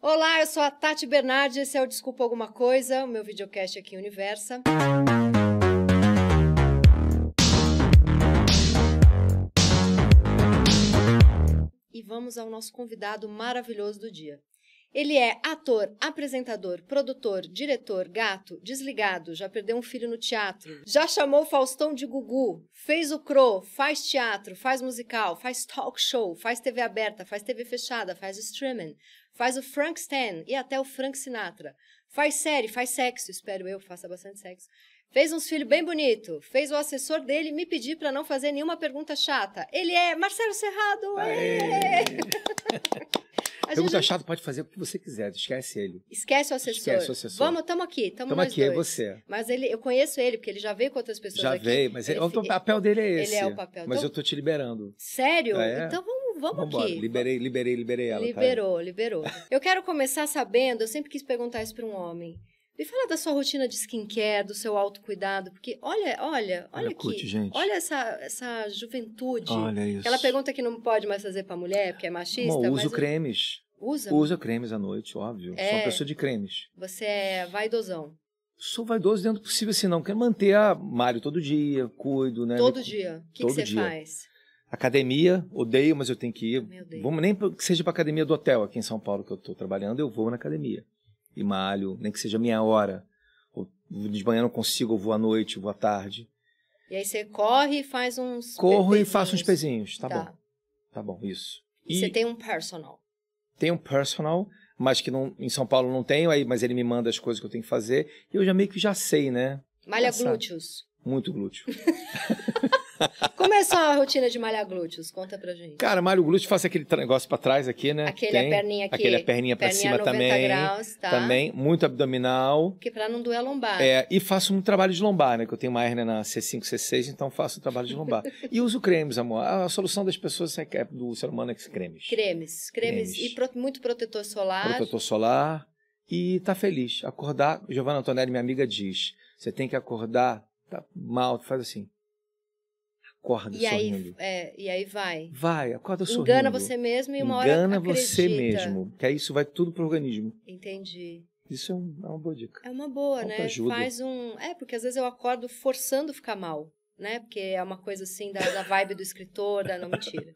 Olá, eu sou a Tati Bernardi, esse é o Desculpa Alguma Coisa, o meu videocast aqui Universa. E vamos ao nosso convidado maravilhoso do dia. Ele é ator, apresentador, produtor, diretor, gato, desligado, já perdeu um filho no teatro, já chamou Faustão de Gugu, fez o Cro, faz teatro, faz musical, faz talk show, faz TV aberta, faz TV fechada, faz streaming, faz o Frank Stan e até o Frank Sinatra. Faz série, faz sexo, espero eu, faça bastante sexo. Fez uns filhos bem bonito. Fez o assessor dele me pedir para não fazer nenhuma pergunta chata. Ele é Marcelo Cerrado. Aê! A pergunta gente... chata pode fazer o que você quiser, esquece ele. Esquece o assessor. Esquece o assessor. Vamos, tamo aqui, tamo, tamo aqui, é dois. é você. Mas ele, eu conheço ele, porque ele já veio com outras pessoas já aqui. veio, mas ele, ele, é, o papel dele é esse. Ele é o papel. Mas então, eu estou te liberando. Sério? Ah, é. Então vamos vamos, Vambora. aqui. Liberei, liberei, liberei ela. Tá? Liberou, tá? liberou. Eu quero começar sabendo, eu sempre quis perguntar isso para um homem. Me fala da sua rotina de skincare, do seu autocuidado, porque olha, olha, olha, olha aqui. Curte, gente. Olha essa, essa juventude. Olha isso. Ela pergunta que não pode mais fazer pra mulher, porque é machista. Bom, uso cremes. Usa? Usa cremes à noite, óbvio. É... Sou uma é. pessoa de cremes. Você é vaidosão. Sou vaidoso dentro do possível, assim, não. Quero manter a Mário todo dia, cuido, né? Todo dia. O que, que, você dia. faz? Academia, odeio, mas eu tenho que ir. Vamos nem que seja para academia do hotel aqui em São Paulo que eu estou trabalhando, eu vou na academia e malho, nem que seja minha hora. Ou, de manhã não consigo, eu vou à noite, vou à tarde. E aí você corre e faz uns. Corro pezinhos. e faço uns pezinhos, tá, tá, bom. Tá bom, isso. E, e você tem um personal? Tem um personal, mas que não, em São Paulo não tenho, aí, mas ele me manda as coisas que eu tenho que fazer. E eu já meio que já sei, né? Malha Passar. glúteos. Muito glúteo. Como é a rotina de malhar glúteos? Conta pra gente. Cara, malho glúteo, faço aquele negócio pra trás aqui, né? Aquele Tem. a perninha aqui. Aquele a perninha, perninha pra cima também. Graus, tá? Também, muito abdominal. Que pra não doer a lombar. É, e faço um trabalho de lombar, né? Que eu tenho uma hernia na C5, C6, então faço trabalho de lombar. e uso cremes, amor. A solução das pessoas, é é, do ser humano, é cremes. Cremes. Cremes, cremes. e pro, muito protetor solar. Protetor solar. E tá feliz. Acordar, Giovanna Antonelli, minha amiga, diz, você tem que acordar, tá mal, faz assim acorda e sorrindo. Aí, é, e aí vai. Vai, acorda Engana sorrindo. Engana você mesmo e uma Engana hora Engana você mesmo, que aí isso vai tudo pro organismo. Entendi. Isso é, um, é uma boa dica. É uma boa, Alta né? Ajuda. Faz um... É, porque às vezes eu acordo forçando ficar mal, né? Porque é uma coisa assim da, da vibe do escritor, da não mentira.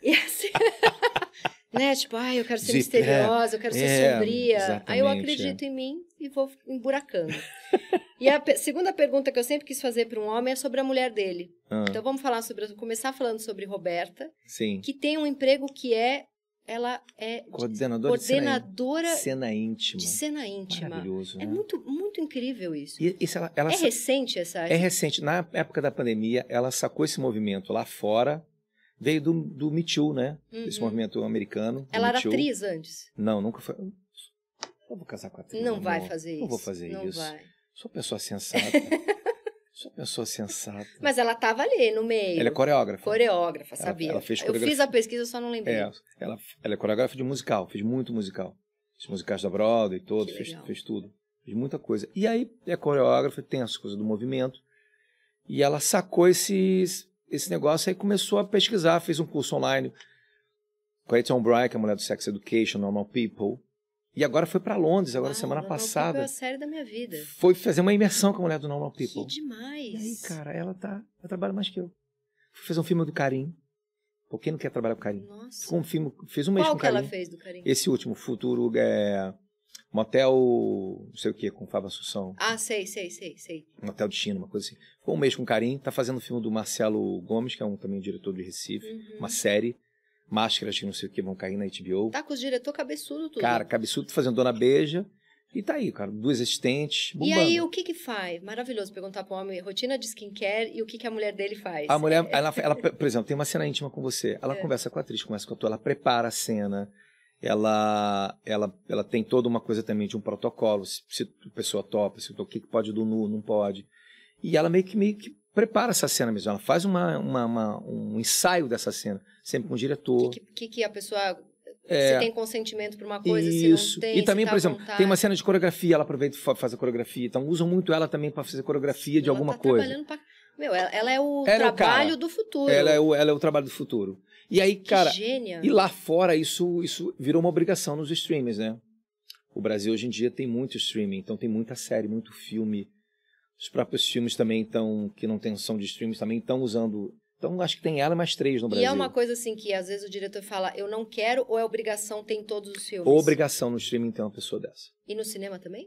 E assim... né? Tipo, ai, eu quero ser Zip, é. misteriosa, é, eu quero ser é, sombria. Aí eu é. acredito em mim e vou emburacando. e a segunda pergunta que eu sempre quis fazer para um homem é sobre a mulher dele. Ah. Então vamos falar sobre, começar falando sobre Roberta, Sim. que tem um emprego que é ela é coordenadora, coordenadora de, cena, cena íntima. De cena íntima. Maravilhoso, é né? É muito, muito incrível isso. E, ela, ela é sa... recente essa. É recente. Na época da pandemia, ela sacou esse movimento lá fora. Veio do, do Me Too, né? Uhum. Esse movimento americano. Ela era atriz antes? Não, nunca foi. Não vou casar com a Trina. Não vai fazer isso. Não vou fazer não isso. Vai. Sou pessoa sensata. Sou pessoa sensata. Mas ela estava ali no meio. Ela é coreógrafa. Coreógrafa, sabia? Ela, ela fez coreografia. Eu fiz a pesquisa, só não lembrei. É, ela, ela é coreógrafa de musical, fez muito musical. Os musicais da Broadway, todo, fez, fez tudo. Fez muita coisa. E aí é coreógrafa, tem as coisas do movimento. E ela sacou esse, esse negócio e começou a pesquisar, fez um curso online. Com a Eton Bryan, que é a mulher do Sex Education, Normal People. E agora foi para Londres, agora ah, semana passada. Foi a série da minha vida. Foi fazer uma imersão com a mulher do Normal People. Que demais. E aí, cara, ela tá, ela trabalha mais que eu. Fez um filme do Carim. Por quem não quer trabalhar com Carim? Nossa. Um filme, fez um mês Qual com que Carim. ela fez do Carim? Esse último, Futuro é, Motel, não sei o que, com Fábio Assunção. Ah, sei, sei, sei, sei. Motel China uma coisa assim. Ficou um mês com Carim, tá fazendo o filme do Marcelo Gomes, que é um também um diretor de Recife, uhum. uma série máscaras que não sei o que vão cair na HBO. Tá com os diretor cabeçudo tudo. Cara, cabeçudo fazendo Dona Beija. E tá aí, cara, duas assistentes, bombando. E aí, o que que faz? Maravilhoso perguntar pro homem, rotina de skincare e o que que a mulher dele faz. A mulher, ela, ela por exemplo, tem uma cena íntima com você, ela é. conversa com a atriz, conversa com a tua ela prepara a cena, ela, ela, ela tem toda uma coisa também de um protocolo, se, se a pessoa topa, se o que pode do nu, não pode. E ela meio que, meio que prepara essa cena mesmo. Ela faz uma, uma, uma um ensaio dessa cena, sempre com o diretor. O que, que, que, a pessoa. É, se tem consentimento para uma coisa, isso. se não tem. E também, tá por exemplo, tem uma cena de coreografia, ela aproveita e faz a coreografia. Então, usam muito ela também para fazer coreografia de ela alguma tá coisa. Pra... Meu, ela, ela, é o ela trabalho é o do futuro. Ela é, o, ela é o trabalho do futuro. E aí, cara. Que gênia. E lá fora, isso, isso virou uma obrigação nos streamers, né? O Brasil hoje em dia tem muito streaming, então tem muita série, muito filme os próprios filmes também estão, que não tem som de streams, também estão usando. Então, acho que tem ela mais três no Brasil. E é uma coisa assim que às vezes o diretor fala, eu não quero, ou é obrigação, tem todos os filmes. Obrigação no streaming tem uma pessoa dessa. E no cinema também?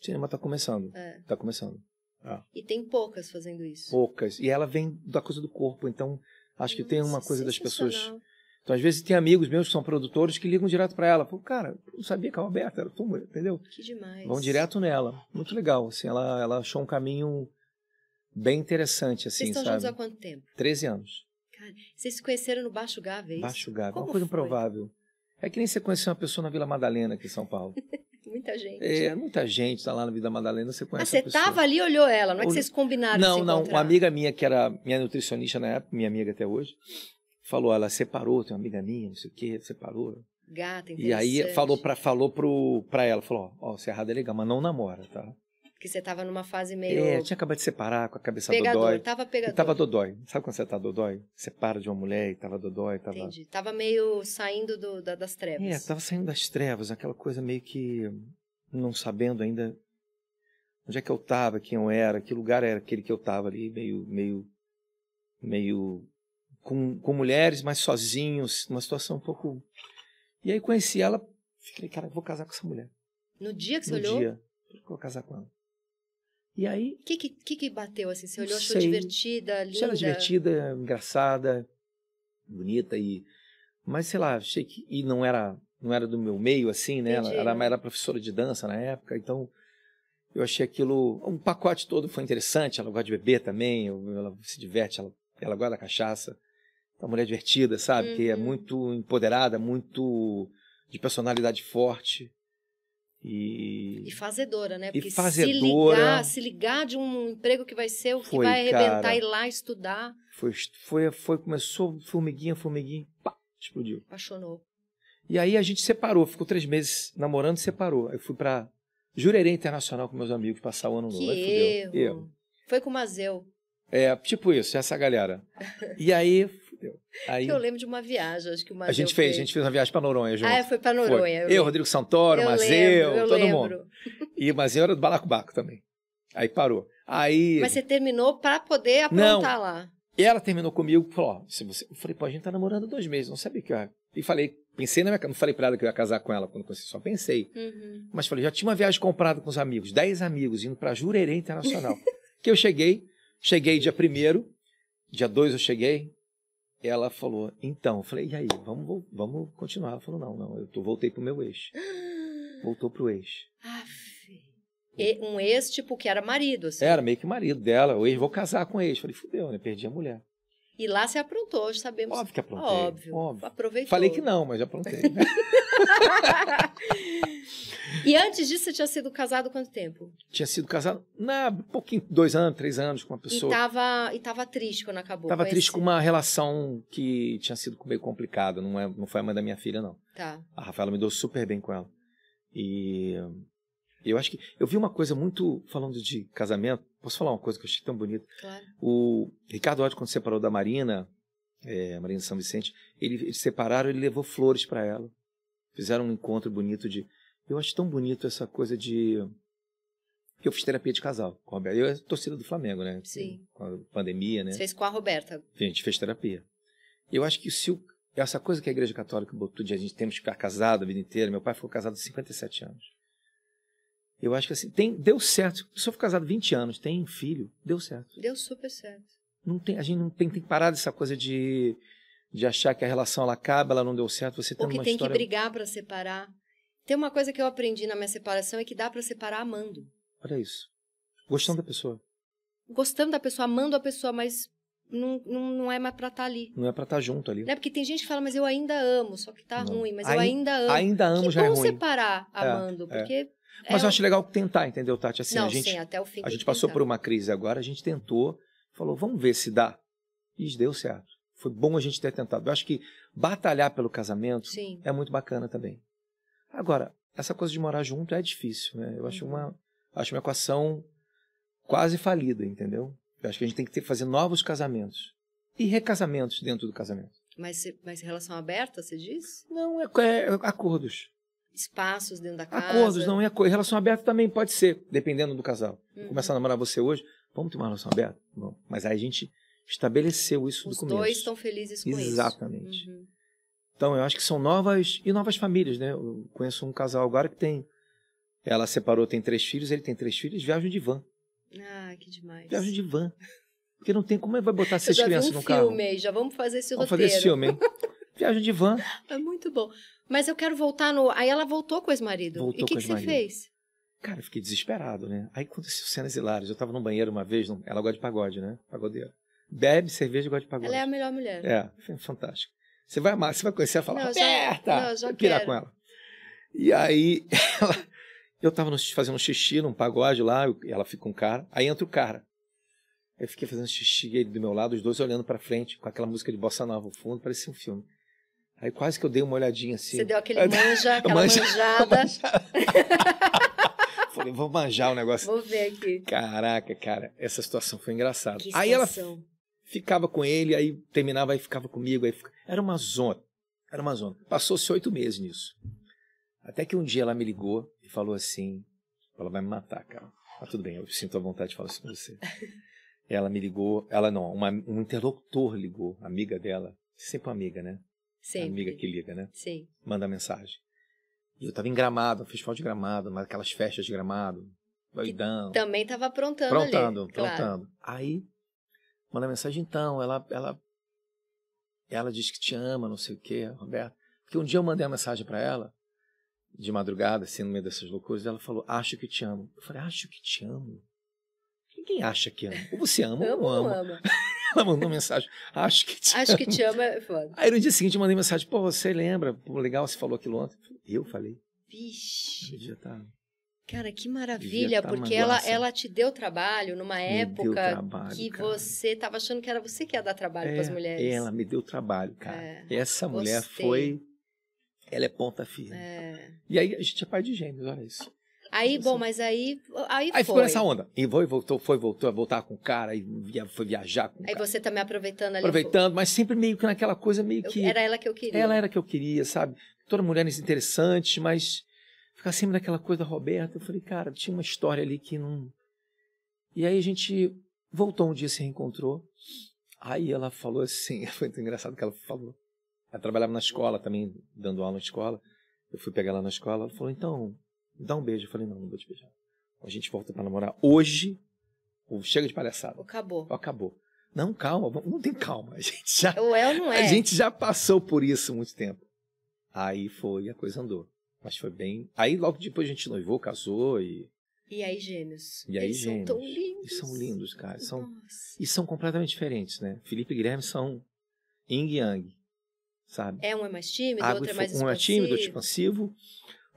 O cinema está começando. É. Tá começando. Ah. E tem poucas fazendo isso. Poucas. E ela vem da coisa do corpo, então acho Nossa, que tem uma coisa das pessoas então, às vezes, tem amigos meus que são produtores que ligam direto para ela. Pô, cara, não sabia que a era tua entendeu? Que demais. Vão direto nela. Muito legal, assim, ela, ela achou um caminho bem interessante, assim, Vocês estão sabe? juntos há quanto tempo? 13 anos. Cara, vocês se conheceram no Baixo Gávea, é isso? Baixo Gávea, é Como uma coisa foi? improvável. É que nem você conhecer uma pessoa na Vila Madalena, aqui em São Paulo. muita gente. É, muita gente tá lá na Vila Madalena, você conhece ah, você estava ali e olhou ela, não é que vocês combinaram Não, não, uma amiga minha que era minha nutricionista na época, minha amiga até hoje, falou, ela separou, tem uma amiga minha, não sei o quê, separou. Gata, E aí falou para falou pro, pra ela, falou, ó, oh, Cerrado é, é legal, mas não namora, tá? Que você tava numa fase meio... É, tinha acabado de separar com a cabeça pegador, dodói. Tava pegador, e tava dodói. Sabe quando você tá dodói? Separa de uma mulher e tava dodói, tava... Entendi, tava meio saindo do, da, das trevas. É, tava saindo das trevas, aquela coisa meio que não sabendo ainda onde é que eu tava, quem eu era, que lugar era aquele que eu tava ali, meio, meio, meio com, com mulheres, mas sozinhos, numa situação um pouco. E aí conheci ela, falei, cara, vou casar com essa mulher. No dia que você no olhou? No dia, vou casar com ela. E aí. O que, que, que bateu assim? Você olhou, achou divertida, linda? Achei ela divertida, engraçada, bonita e. Mas sei lá, achei que. E não era, não era do meu meio assim, né? Entendi, ela, ela era professora de dança na época, então. Eu achei aquilo. Um pacote todo foi interessante. Ela gosta de beber também, ela se diverte, ela, ela gosta da cachaça uma mulher divertida, sabe? Uhum. Que é uhum. muito empoderada, muito de personalidade forte. E, e fazedora, né? Porque e fazedora, se ligar, se ligar de um emprego que vai ser o que foi, vai arrebentar cara, e ir lá estudar. Foi, foi, foi, começou formiguinha, formiguinha, pá, explodiu. Apaixonou. E aí a gente separou, ficou três meses namorando e separou. Eu fui pra Jurerê Internacional com meus amigos passar o ano novo. Que aí fudeu. Erro. erro. Foi com o Mazeu. É, tipo isso, essa galera. E aí, Aí, eu lembro de uma viagem, acho que o A gente fez, a gente fez uma viagem para Noronha junto. Ah, é, foi para Noronha. Foi. Eu, eu Rodrigo Santoro, eu Mazeu, lembro, todo lembro. mundo. E Mazeu era do Balacobaco também. Aí parou. Aí... Mas você terminou para poder aprontar não. lá. E ela terminou comigo e falou, se você... Eu falei, pô, a gente tá namorando dois meses, não sabia que eu... E falei, pensei na minha... Não falei pra ela que eu ia casar com ela quando conheci, só pensei. Uhum. Mas falei, já tinha uma viagem comprada com os amigos, dez amigos, indo pra Jurerê Internacional. que eu cheguei, Cheguei dia primeiro, dia dois eu cheguei, ela falou, então, eu falei, e aí, vamos, vamos continuar? Ela falou, não, não, eu tô, voltei pro meu ex. Voltou pro ex. E um ex, tipo, que era marido, assim. Era meio que marido dela, o ex, vou casar com o ex. Falei, fudeu, né, perdi a mulher. E lá se aprontou, sabemos. Óbvio que aprontei. Óbvio, óbvio. Aproveitou. Falei que não, mas aprontei. Né? E antes disso, você tinha sido casado quanto tempo? Tinha sido casado na pouquinho, dois anos, três anos com uma pessoa. E estava e tava triste quando acabou. Tava triste com uma relação que tinha sido meio complicada. Não, é, não foi a mãe da minha filha, não. Tá. A Rafaela me deu super bem com ela. E eu acho que. Eu vi uma coisa muito. Falando de casamento, posso falar uma coisa que eu achei tão bonita? Claro. O Ricardo Ode quando se separou da Marina, é, Marina São Vicente, ele, eles separaram, ele levou flores para ela. Fizeram um encontro bonito de eu acho tão bonito essa coisa de. Eu fiz terapia de casal com a Roberta. Eu é torcida do Flamengo, né? Sim. Com a pandemia, né? Você fez com a Roberta. A gente fez terapia. Eu acho que se o... essa coisa que a Igreja Católica botou de a gente temos que ficar casado a vida inteira, meu pai ficou casado 57 anos. Eu acho que assim, tem, deu certo. Se eu for casado 20 anos, tem filho, deu certo. Deu super certo. Não tem, a gente não tem, tem que parar dessa coisa de, de achar que a relação ela acaba, ela não deu certo, você tem Ou que uma tem história... que brigar para separar. Tem uma coisa que eu aprendi na minha separação é que dá para separar amando. Olha isso. Gostando da pessoa. Gostando da pessoa, amando a pessoa, mas não, não, não é mais pra estar tá ali. Não é pra estar tá junto ali. Não é porque tem gente que fala, mas eu ainda amo, só que tá não. ruim, mas Ai, eu ainda amo. Ainda amo que já é ruim. separar é, amando, é, porque... É. Mas é eu acho legal tentar, entendeu, Tati? Assim, não, a gente, sim, até o fim. A gente passou tentar. por uma crise agora, a gente tentou, falou, vamos ver se dá. E deu certo. Foi bom a gente ter tentado. Eu acho que batalhar pelo casamento sim. é muito bacana também. Agora, essa coisa de morar junto é difícil, né? Eu acho uhum. uma, acho uma equação quase falida, entendeu? Eu acho que a gente tem que ter, fazer novos casamentos e recasamentos dentro do casamento. Mas, mas relação aberta, você diz? Não, é, é acordos. Espaços dentro da casa. Acordos, não é Relação aberta também pode ser, dependendo do casal. Uhum. Começar a namorar você hoje, vamos ter uma relação aberta? Vamos. Mas aí a gente estabeleceu isso Os começo. Os dois estão felizes com Exatamente. isso. Exatamente. Uhum. Então, eu acho que são novas e novas famílias, né? Eu conheço um casal agora que tem. Ela separou, tem três filhos, ele tem três filhos, viajam de van. Ah, que demais. Viajam de van. Porque não tem como é vai botar seis crianças um no filme, carro. Filme, já vamos fazer esse vamos roteiro. Vamos fazer esse filme, hein? Viajam de van. É muito bom. Mas eu quero voltar no. Aí ela voltou com o ex-marido. Voltou e o que, que você fez? Cara, eu fiquei desesperado, né? Aí aconteceu cenas hilárias. Eu tava no banheiro uma vez, ela gosta de pagode, né? Pagodeira. Bebe cerveja e gosta de pagode. Ela é a melhor mulher. É, é fantástico. Você vai amar, você vai conhecer, ela fala, não, aperta! Já, já pirar quero. com ela. E aí, ela, eu tava fazendo um xixi num pagode lá, ela fica com um cara, aí entra o cara. Eu fiquei fazendo xixi do meu lado, os dois olhando para frente, com aquela música de bossa nova no fundo, parecia um filme. Aí quase que eu dei uma olhadinha assim. Você deu aquele manja, aquela manja, manjada. Falei, vou manjar o negócio. Vou ver aqui. Caraca, cara, essa situação foi engraçada. Que situação. Aí ela ficava com ele, aí terminava e ficava comigo. Aí Era uma zona. Era uma zona. Passou-se oito meses nisso. Até que um dia ela me ligou e falou assim: ela vai me matar, cara. Mas ah, tudo bem, eu sinto a vontade de falar isso com você. Ela me ligou, ela não, uma, um interlocutor ligou, amiga dela, sempre uma amiga, né? Sempre. amiga que liga, né? Sim. Manda mensagem. E eu tava em Gramado, um festival de Gramado, aquelas festas de Gramado, doidão. Também tava aprontando, aprontando ali. Aprontando, aprontando. Claro. Aí Manda mensagem então, ela, ela, ela diz que te ama, não sei o quê, Roberto. Porque um dia eu mandei uma mensagem para ela, de madrugada, assim, no meio dessas loucuras, ela falou, acho que te amo. Eu falei, acho que te amo? Ninguém acha que ama. Ou você ama ou não ama. ama. ela mandou uma mensagem, acho que te acho amo. Acho que te ama é foda. Aí no dia seguinte eu mandei mensagem, pô, você lembra? Pô, legal, você falou aquilo ontem. Eu falei. Vixe. Já tá... Cara, que maravilha, tá porque ela, ela te deu trabalho numa me época trabalho, que cara. você estava achando que era você que ia dar trabalho é, para as mulheres. Ela me deu trabalho, cara. É, Essa gostei. mulher foi. Ela é ponta firme. É. E aí a gente é pai de gêmeos, olha isso. Aí, bom, mas aí. Aí, aí ficou nessa onda. E foi, voltou, foi, voltou a voltar com o cara, e via, foi viajar com Aí cara. você também tá aproveitando ali. Aproveitando, mas sempre meio que naquela coisa meio que. Eu, era ela que eu queria. Ela era que eu queria, sabe? Toda mulher interessantes é interessante, mas ficar sempre naquela coisa da Roberta. Eu falei, cara, tinha uma história ali que não. E aí a gente voltou um dia, se reencontrou. Aí ela falou assim, foi muito engraçado que ela falou. Ela trabalhava na escola também, dando aula na escola. Eu fui pegar ela na escola, ela falou, então, dá um beijo. Eu falei, não, não vou te beijar. A gente volta para namorar hoje, chega de palhaçada. Acabou. Acabou. Não, calma, não tem calma. A gente já, é, é não é? A gente já passou por isso muito tempo. Aí foi, a coisa andou. Mas foi bem. Aí logo depois a gente noivou, casou e. E aí, gêmeos. E aí, Eles gêmeos. São tão lindos. E são lindos, cara. São... Nossa. E são completamente diferentes, né? Felipe e Guilherme são yin yang, sabe? É, um é mais tímido, o outro é mais expansivo. Um é tímido, outro é expansivo.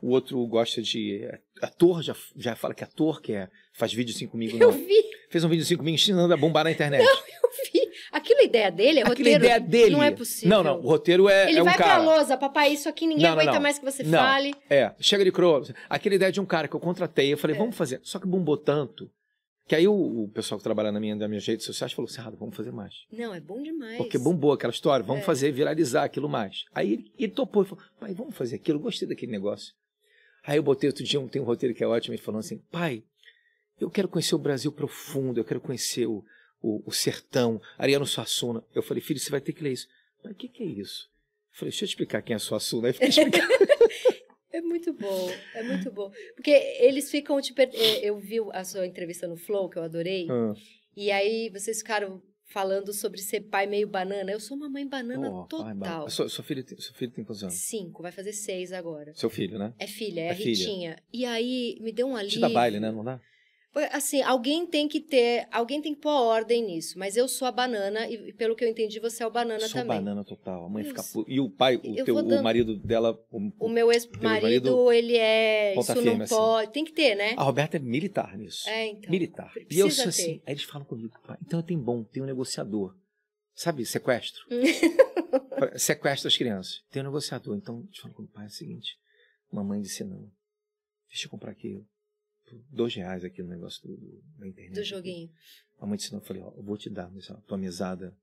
O outro gosta de. É, ator, já, já fala que é ator, que faz vídeo assim comigo. Eu não. vi! Fez um vídeo assim comigo ensinando a bombar na internet. Não, eu Aquilo é ideia dele é roteiro. ideia dele. Não é possível. Não, não. O roteiro é. Ele é um vai cara. pra lousa, papai, isso aqui ninguém não, não, aguenta não. mais que você fale. É, chega de croa. Aquela ideia de um cara que eu contratei, eu falei, é. vamos fazer. Só que bombou tanto. Que aí o, o pessoal que trabalha na minha, na minha rede social falou assim: ah, vamos fazer mais. Não, é bom demais. Porque bombou aquela história, vamos é. fazer viralizar aquilo mais. Aí ele, ele topou e falou: pai, vamos fazer aquilo, gostei daquele negócio. Aí eu botei outro dia, um, tem um roteiro que é ótimo, ele falou assim: pai, eu quero conhecer o Brasil profundo, eu quero conhecer o, o, o Sertão, Ariano Suassuna. Eu falei, filho, você vai ter que ler isso. Mas o que, que é isso? Eu falei, deixa eu te explicar quem é Suassuna. Aí fiquei explicando. É muito bom, é muito bom. Porque eles ficam, tipo, eu vi a sua entrevista no Flow, que eu adorei, ah. e aí vocês ficaram falando sobre ser pai meio banana. Eu sou uma mãe banana oh, total. Pai, seu, seu, filho, seu filho tem quantos anos? Cinco, vai fazer seis agora. Seu filho, né? É filha, é, é a Ritinha. E aí me deu um alívio. Te dá baile, né? Não dá? Assim, alguém tem que ter, alguém tem que pôr ordem nisso, mas eu sou a banana e pelo que eu entendi você é o banana sou também. Sou banana total. A mãe fica pu... e o pai, o, teu, dando... o marido dela, o, o meu ex-marido, ele é Ponta isso firme, não assim. pode, tem que ter, né? A Roberta é militar nisso. É, então. Militar. E eu sou assim, aí eles falam comigo, pai, então eu tenho bom, tenho um negociador. Sabe, sequestro. Hum. sequestro as crianças. Tem um negociador, então eles falam o pai, é o seguinte, mamãe disse não. Deixa eu comprar aquilo dois reais aqui no negócio do, da internet. Do joguinho. A mãe disse, não, eu falei, ó, eu vou te dar mas a tua mesada.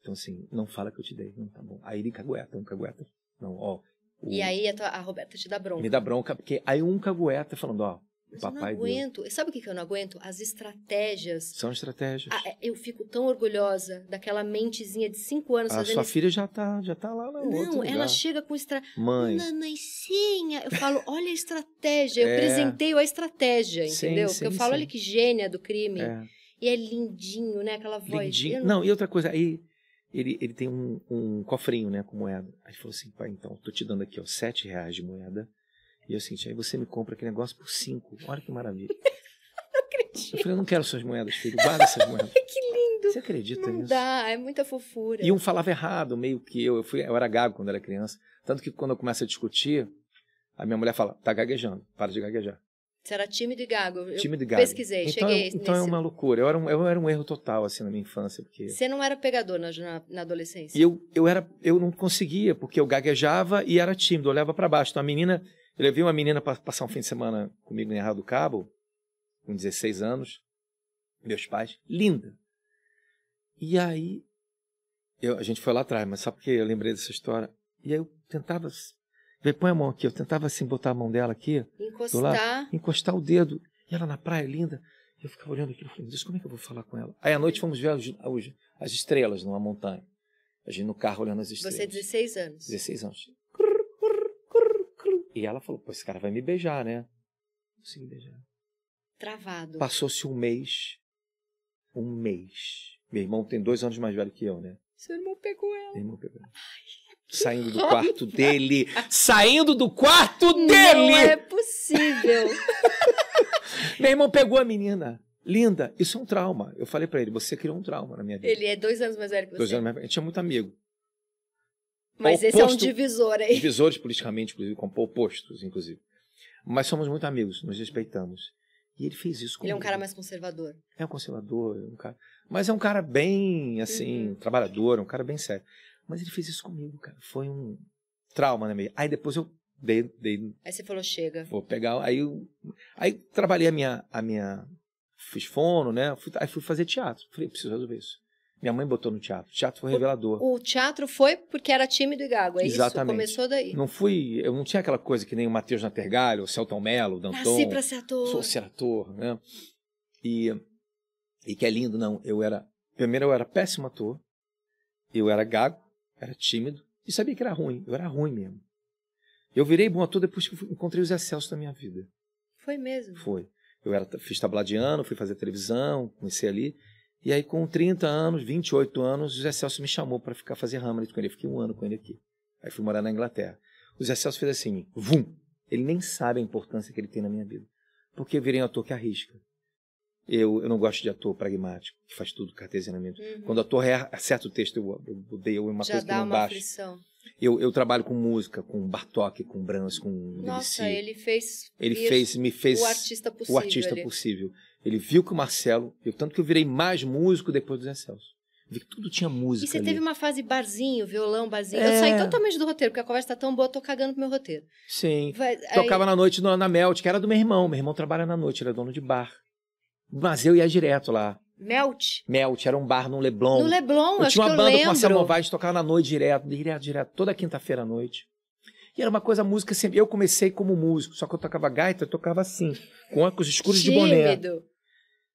Então, assim, não fala que eu te dei, não tá bom. Aí ele cagueta, um cagueta. Não, ó. O... E aí a, tua, a Roberta te dá bronca. Me dá bronca, porque aí um cagueta falando, ó, Papai eu não aguento. Deus. Sabe o que eu não aguento? As estratégias. São estratégias. Ah, é, eu fico tão orgulhosa daquela mentezinha de cinco anos. A sua esse... filha já tá, já tá lá na Não, ela chega com estratégia Mãe. Nanaicinha. Eu falo, olha a estratégia. Eu é... presenteio a estratégia, entendeu? Sim, sim eu falo, sim. olha que gênia do crime. É. E é lindinho, né? Aquela voz. Lindinho. Não... não... e outra coisa, aí ele, ele tem um, um cofrinho, né, com moeda. Aí falou assim, pai, então, tô te dando aqui, ó, sete reais de moeda e eu senti, aí você me compra aquele negócio por cinco. Olha que maravilha. não acredito. Eu falei, eu não quero suas moedas, filho. Guarda essas moedas. que lindo. Você acredita não nisso? dá, é muita fofura. E um falava errado, meio que eu. Eu, fui, eu era gago quando era criança. Tanto que quando eu começo a discutir, a minha mulher fala, tá gaguejando, para de gaguejar. Você era tímido e gago. Eu tímido e gago. Pesquisei, então, cheguei. Eu, então é nesse... é uma loucura. Eu era, um, eu era um erro total, assim, na minha infância. Porque... Você não era pegador na, na, adolescência? E eu, eu, era, eu não conseguia, porque eu gaguejava e era tímido, olhava para baixo. Então a menina eu levei uma menina para passar um fim de semana comigo em Arraial do Cabo, com 16 anos, meus pais, linda. E aí, eu, a gente foi lá atrás, mas sabe por que eu lembrei dessa história? E aí eu tentava, põe a mão aqui, eu tentava assim, botar a mão dela aqui, encostar, lado, encostar o dedo. E ela na praia, linda. Eu ficava olhando aquilo, falei, Deus, como é que eu vou falar com ela? Aí à noite fomos ver as, as estrelas numa montanha. A gente no carro olhando as estrelas. Você é 16 anos. 16 anos. E ela falou: pô, esse cara vai me beijar, né? Consegui beijar. Travado. Passou-se um mês. Um mês. Meu irmão tem dois anos mais velho que eu, né? Seu irmão pegou ela. Meu irmão pegou ela. Ai, saindo do quarto dele. Saindo do quarto dele! Não é possível. Meu irmão pegou a menina. Linda, isso é um trauma. Eu falei para ele, você criou um trauma na minha vida. Ele é dois anos mais velho que você. Dois anos mais velho. Eu tinha muito amigo. Mas oposto, esse é um divisor aí. Divisores politicamente, inclusive, opostos, inclusive. Mas somos muito amigos, nos respeitamos. E ele fez isso comigo. Ele é um cara mais conservador. É um conservador, é um cara... mas é um cara bem, assim, uhum. trabalhador, é um cara bem sério. Mas ele fez isso comigo, cara. Foi um trauma na né, minha. Aí depois eu dei, dei... Aí você falou, chega. Vou pegar. Aí eu... aí trabalhei a minha, a minha fiz fono, né? aí fui fazer teatro. Falei, preciso resolver isso. Minha mãe botou no teatro. O teatro foi revelador. O, teatro foi porque era tímido e gago, é Exatamente. isso? Começou daí. Não fui, eu não tinha aquela coisa que nem o Matheus Natergalho, o Celton Mello, o Danton. Nasci pra ser ator. Sou ser ator, né? E, e que é lindo, não. Eu era, primeiro eu era péssimo ator, eu era gago, era tímido e sabia que era ruim. Eu era ruim mesmo. Eu virei bom ator depois que encontrei os excelsos da minha vida. Foi mesmo? Foi. Eu era, fiz tabladiano, fui fazer televisão, comecei ali. E aí, com 30 anos, 28 anos, o José Celso me chamou para ficar fazer Hamlet com ele. fiquei um ano com ele aqui. Aí fui morar na Inglaterra. O José Celso fez assim, vum. Ele nem sabe a importância que ele tem na minha vida. Porque eu virei um ator que arrisca. Eu, eu não gosto de ator pragmático, que faz tudo cartesianamente. Uhum. Quando o ator erra, acerta o texto, eu, eu odeio uma Já coisa que dá não uma baixo. Aflição. Eu, eu, trabalho com música, com Bartok, com Brahms, com Nossa, ele fez ele fez me fez o artista possível. O artista possível. Ele viu que o Marcelo, eu tanto que eu virei mais músico depois do Zé Celso. Vi que tudo tinha música. E você ali. teve uma fase barzinho, violão, barzinho. É... Eu saí é. totalmente do roteiro, porque a conversa tá tão boa, eu tô cagando pro meu roteiro. Sim. Vai, Tocava aí... na noite na, na Melt, que era do meu irmão. Meu irmão trabalha na noite, ele é dono de bar. Mas eu ia direto lá. Melt? Melt, era um bar no Leblon. No Leblon, eu acho tinha uma que banda eu com Marcelo Novaes, tocava na noite direto, direto, direto, toda quinta-feira à noite. E era uma coisa, música sempre. Eu comecei como músico, só que eu tocava gaita, eu tocava assim, com óculos escuros Tímido. de boné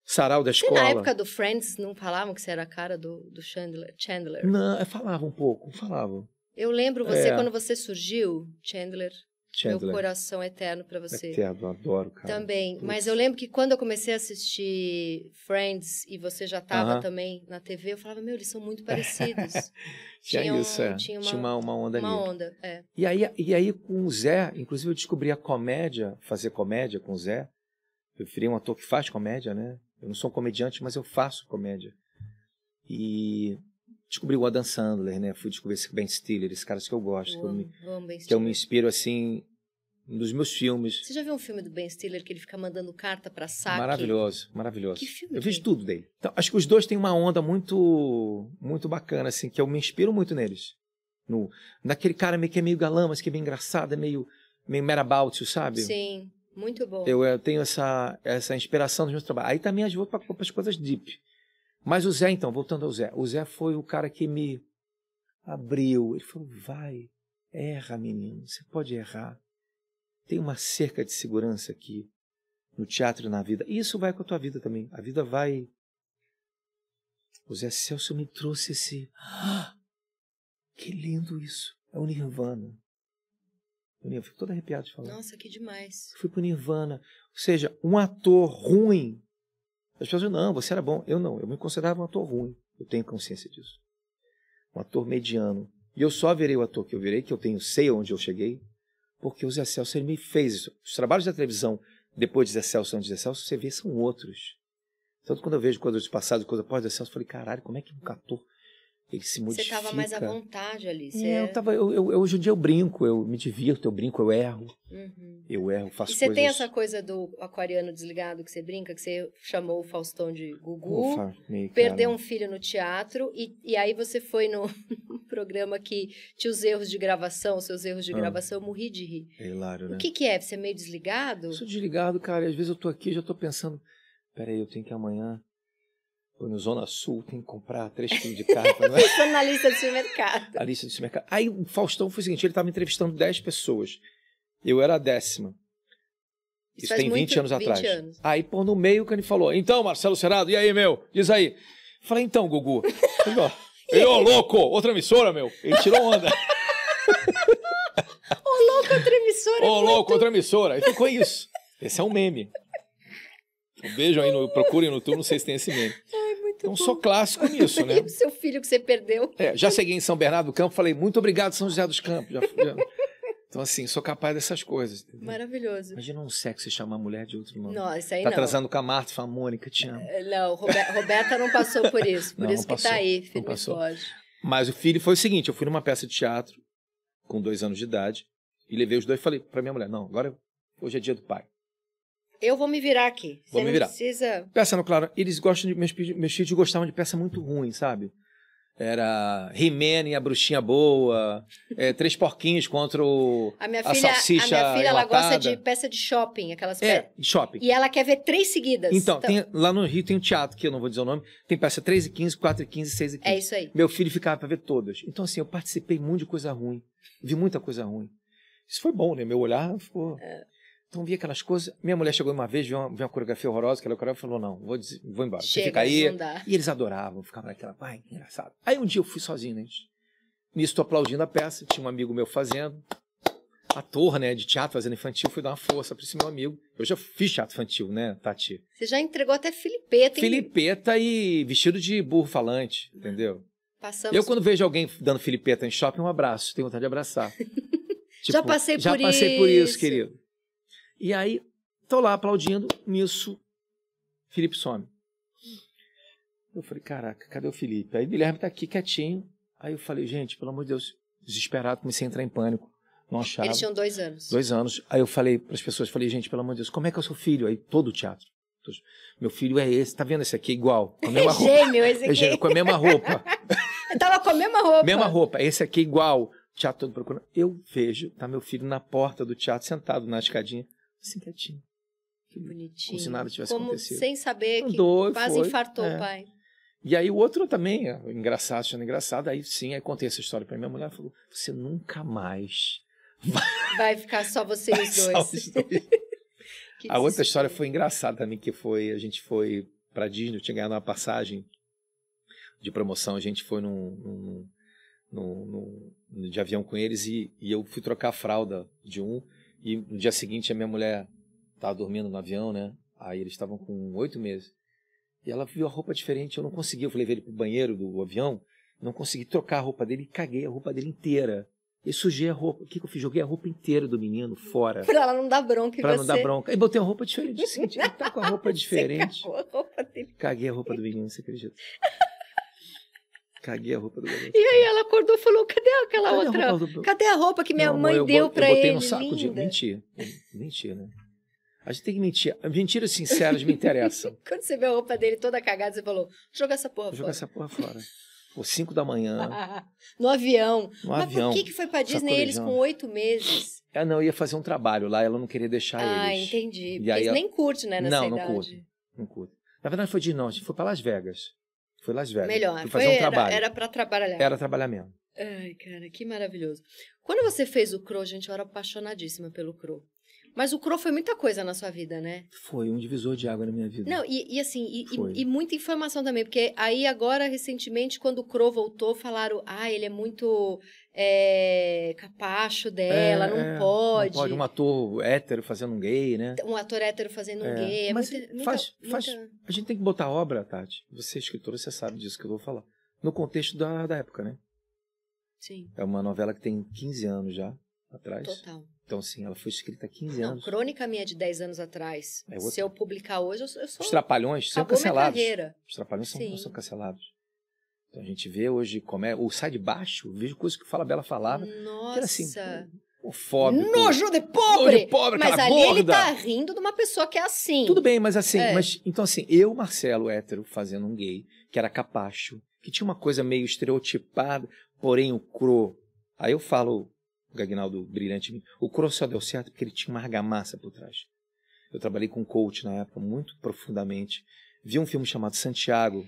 sarau da escola. na época do Friends não falavam que você era a cara do, do Chandler, Chandler? Não, é, falavam um pouco, falavam. Eu lembro você é. quando você surgiu, Chandler. Chandler. Meu coração eterno para você. Eterno, adoro, cara. Também. Putz. Mas eu lembro que quando eu comecei a assistir Friends e você já estava uh -huh. também na TV, eu falava, meu, eles são muito parecidos. tinha, tinha um, isso, é. tinha, uma, tinha uma, uma onda Uma ali. onda, é. E aí, e aí com o Zé, inclusive eu descobri a comédia, fazer comédia com o Zé. Eu preferi um ator que faz comédia, né? Eu não sou um comediante, mas eu faço comédia. E descobri o Adam Sandler, né? Fui descobrir esse Ben Stiller, esses caras que eu gosto, eu que, amo, eu me, ben que eu me inspiro assim nos meus filmes. Você já viu um filme do Ben Stiller que ele fica mandando carta para saco? Maravilhoso, maravilhoso. Que filme? Eu vejo tudo dele. Então, acho que os dois têm uma onda muito muito bacana assim, que eu me inspiro muito neles. No naquele cara meio que é meio galã, mas que é meio engraçado, é meio meio merabaltio, sabe? Sim. Muito bom. Eu, eu tenho essa, essa inspiração dos meus trabalhos. Aí também ajudou para as coisas deep. Mas o Zé, então, voltando ao Zé, o Zé foi o cara que me abriu. Ele falou: vai, erra, menino, você pode errar. Tem uma cerca de segurança aqui no teatro e na vida. E isso vai com a tua vida também. A vida vai. O Zé Celso me trouxe esse. Ah, que lindo isso! É o Nirvana. Eu fico todo arrepiado de falar. Nossa, que demais. Fui pro Nirvana. Ou seja, um ator ruim. As pessoas dizem, não, você era bom. Eu não, eu me considerava um ator ruim. Eu tenho consciência disso. Um ator mediano. E eu só virei o ator que eu virei, que eu tenho, sei onde eu cheguei, porque o Zé Celso ele me fez isso. Os trabalhos da televisão depois de Zé Celso, antes de Zé Celso, você vê, são outros. Tanto quando eu vejo coisas do passado, coisas pós Zé Celso, eu falei, caralho, como é que um ator ele se modifica. Você estava mais à vontade ali. É, você... É, eu tava, eu, eu, hoje em dia eu brinco, eu me divirto, eu brinco, eu erro. Uhum. Eu erro, faço e você coisas... tem essa coisa do aquariano desligado que você brinca, que você chamou o Faustão de Gugu, Ufa, perdeu um filho no teatro e, e aí você foi no programa que tinha os erros de gravação, os seus erros de ah. gravação, eu morri de rir. É hilário, né? O que que é? Você é meio desligado? Eu sou desligado, cara. Às vezes eu tô aqui já tô pensando, peraí, eu tenho que amanhã no Zona Sul, tem que comprar três quilos de carne. Estou é? na lista de supermercado. A lista supermercado. Aí o Faustão foi o seguinte, ele estava entrevistando dez pessoas. Eu era a décima. Isso, Isso tem 20 anos 20 atrás. Anos. Aí, pô, no meio que ele falou, então, Marcelo Serado, e aí, meu? Diz aí. Falei, então, Gugu. Ele, ô, louco, outra emissora, meu. Ele tirou onda. Ô, oh, louco, outra emissora. Ô, oh, muito... louco, outra emissora. E ficou isso. Esse é um meme. Vejam aí, no, procurem no YouTube, não sei se tem esse meme. Então sou clássico nisso, né? E o seu filho que você perdeu. É, já cheguei em São Bernardo do Campo, falei muito obrigado São José dos Campos. Já, já... Então, assim, sou capaz dessas coisas. Entendeu? Maravilhoso. Imagina um sexo e chamar a mulher de outro nome. Não, isso aí tá não. atrasando com a Marta, fala, Mônica, te amo. É, não, Roberta não passou por isso. Por não, isso não que tá passou, tá aí, filho passou. Mas o filho foi o seguinte, eu fui numa peça de teatro com dois anos de idade e levei os dois e falei pra minha mulher, não, agora hoje é dia do pai. Eu vou me virar aqui. Vou Você me virar. precisa. Peça no claro. Eles gostam de. Meus, meus filhos gostavam de peça muito ruim, sabe? Era He-Man e a Bruxinha Boa, é, Três Porquinhos contra o, a, minha a Salsicha A minha filha, ela gosta de peça de shopping, aquelas É, pe... shopping. E ela quer ver três seguidas. Então, então... Tem, lá no Rio tem um teatro, que eu não vou dizer o nome, tem peça 3 e 15, 4 e 15, 6 e 15. É isso aí. Meu filho ficava para ver todas. Então, assim, eu participei muito de coisa ruim, vi muita coisa ruim. Isso foi bom, né? Meu olhar ficou... É. Então via aquelas coisas. Minha mulher chegou uma vez, viu uma, viu uma coreografia horrorosa que ela coreografou e falou: Não, vou, vou embora. Chega, fica aí. E eles adoravam, ficavam naquela, pai, engraçado. Aí um dia eu fui sozinho, né? Nisso, estou aplaudindo a peça, tinha um amigo meu fazendo, ator, né, de teatro, fazendo infantil, fui dar uma força para esse meu amigo. Eu já fiz teatro infantil, né, Tati? Você já entregou até Filipeta, hein? Filipeta e vestido de burro falante, uhum. entendeu? Passamos... Eu, quando vejo alguém dando Filipeta em shopping, um abraço, tenho vontade de abraçar. tipo, já passei por isso. Já passei por isso, querido. E aí, tô lá aplaudindo, nisso, Felipe some. Eu falei, caraca, cadê o Felipe? Aí o Guilherme tá aqui quietinho. Aí eu falei, gente, pelo amor de Deus, desesperado, comecei a entrar em pânico. Não achava. Eles tinham dois anos. Dois anos. Aí eu falei para as pessoas, falei, gente, pelo amor de Deus, como é que é o seu filho? Aí todo o teatro. Meu filho é esse, tá vendo esse aqui? Igual. Com a é mesma roupa. Gêmeo, esse é aqui. É gêmeo, com a mesma roupa. eu tava com a mesma roupa. Mesma roupa, esse aqui igual. teatro todo procurando. Eu vejo, tá meu filho na porta do teatro, sentado na escadinha assim quietinho. Que bonitinho. Como se nada tivesse como acontecido. Sem saber Andou, que quase foi, infartou é. o pai. E aí o outro também, engraçado, achando engraçado, aí sim, aí contei essa história para minha mulher, falou, você nunca mais vai, vai ficar só vocês dois. os dois. a outra história foi engraçada também, que foi, a gente foi para Disney, eu tinha ganhado uma passagem de promoção, a gente foi num, num, num, de avião com eles e, e eu fui trocar a fralda de um, e no dia seguinte a minha mulher estava dormindo no avião, né? Aí eles estavam com oito meses. E ela viu a roupa diferente, eu não consegui. Eu levei ele pro banheiro do avião, não consegui trocar a roupa dele e caguei a roupa dele inteira. E sujei a roupa. O que, que eu fiz? Joguei a roupa inteira do menino fora. Pra ela não dar bronca em pra você. Pra não dar bronca. E botei uma roupa diferente. Seguinte, ele tá com a roupa diferente. Você a roupa dele. Caguei a roupa do menino, você acredita? Caguei a roupa do garoto. E aí ela acordou e falou: cadê aquela cadê outra? A do... Cadê a roupa que minha não, mãe, mãe deu para ele? Eu botei Um saco de mentira. Mentira, né? A gente tem que mentir. Mentiras sinceras me interessam. Quando você vê a roupa dele toda cagada, você falou: joga essa porra Vou fora. Joga essa porra fora. Ou 5 da manhã. no avião. No Mas avião. por que, que foi pra Disney eles com oito meses? É, não, ia fazer um trabalho lá, ela não queria deixar ah, eles. Ah, entendi. Porque aí, eles nem curte, né? Nessa não, idade. não curte. Não curte. Na verdade, foi de não, a gente foi pra Las Vegas. Foi Las Vegas. Melhor. Fui fazer foi, um trabalho. Era para trabalhar. Era trabalhar mesmo. Ai, cara, que maravilhoso. Quando você fez o Cro, gente, eu era apaixonadíssima pelo Cro. Mas o Cro foi muita coisa na sua vida, né? Foi um divisor de água na minha vida. Não, e, e assim, e, e, e, muita informação também, porque aí agora, recentemente, quando o Cro voltou, falaram, ah, ele é muito é, capacho dela, é, não, é, pode. não pode. Um ator hétero fazendo um gay, né? Um ator hétero fazendo um é. gay. É Mas muita, faz, muita, faz muita... A gente tem que botar obra, Tati. Você é escritora, você sabe disso que eu vou falar. No contexto da, da época, né? Sim. É uma novela que tem 15 anos já atrás. Total. Então, assim, ela foi escrita há 15 não, anos. Crônica minha de 10 anos atrás. É se eu publicar hoje, eu, eu sou. Os Trapalhões são cancelados. Os Trapalhões são, são cancelados. A gente vê hoje como é. O Sai de Baixo, vejo coisas que o fala Bela falava. Nossa! Que era assim, homofóbico. Nojo de pobre! Nojo de pobre, mas ali gorda. ele tá rindo de uma pessoa que é assim. Tudo bem, mas assim. É. Mas, então, assim, eu, Marcelo, hétero, fazendo um gay, que era capacho, que tinha uma coisa meio estereotipada, porém o Cro. Aí eu falo, o Gagnaldo brilhante, o Cro só deu certo porque ele tinha uma argamassa por trás. Eu trabalhei com coach na época, muito profundamente. Vi um filme chamado Santiago.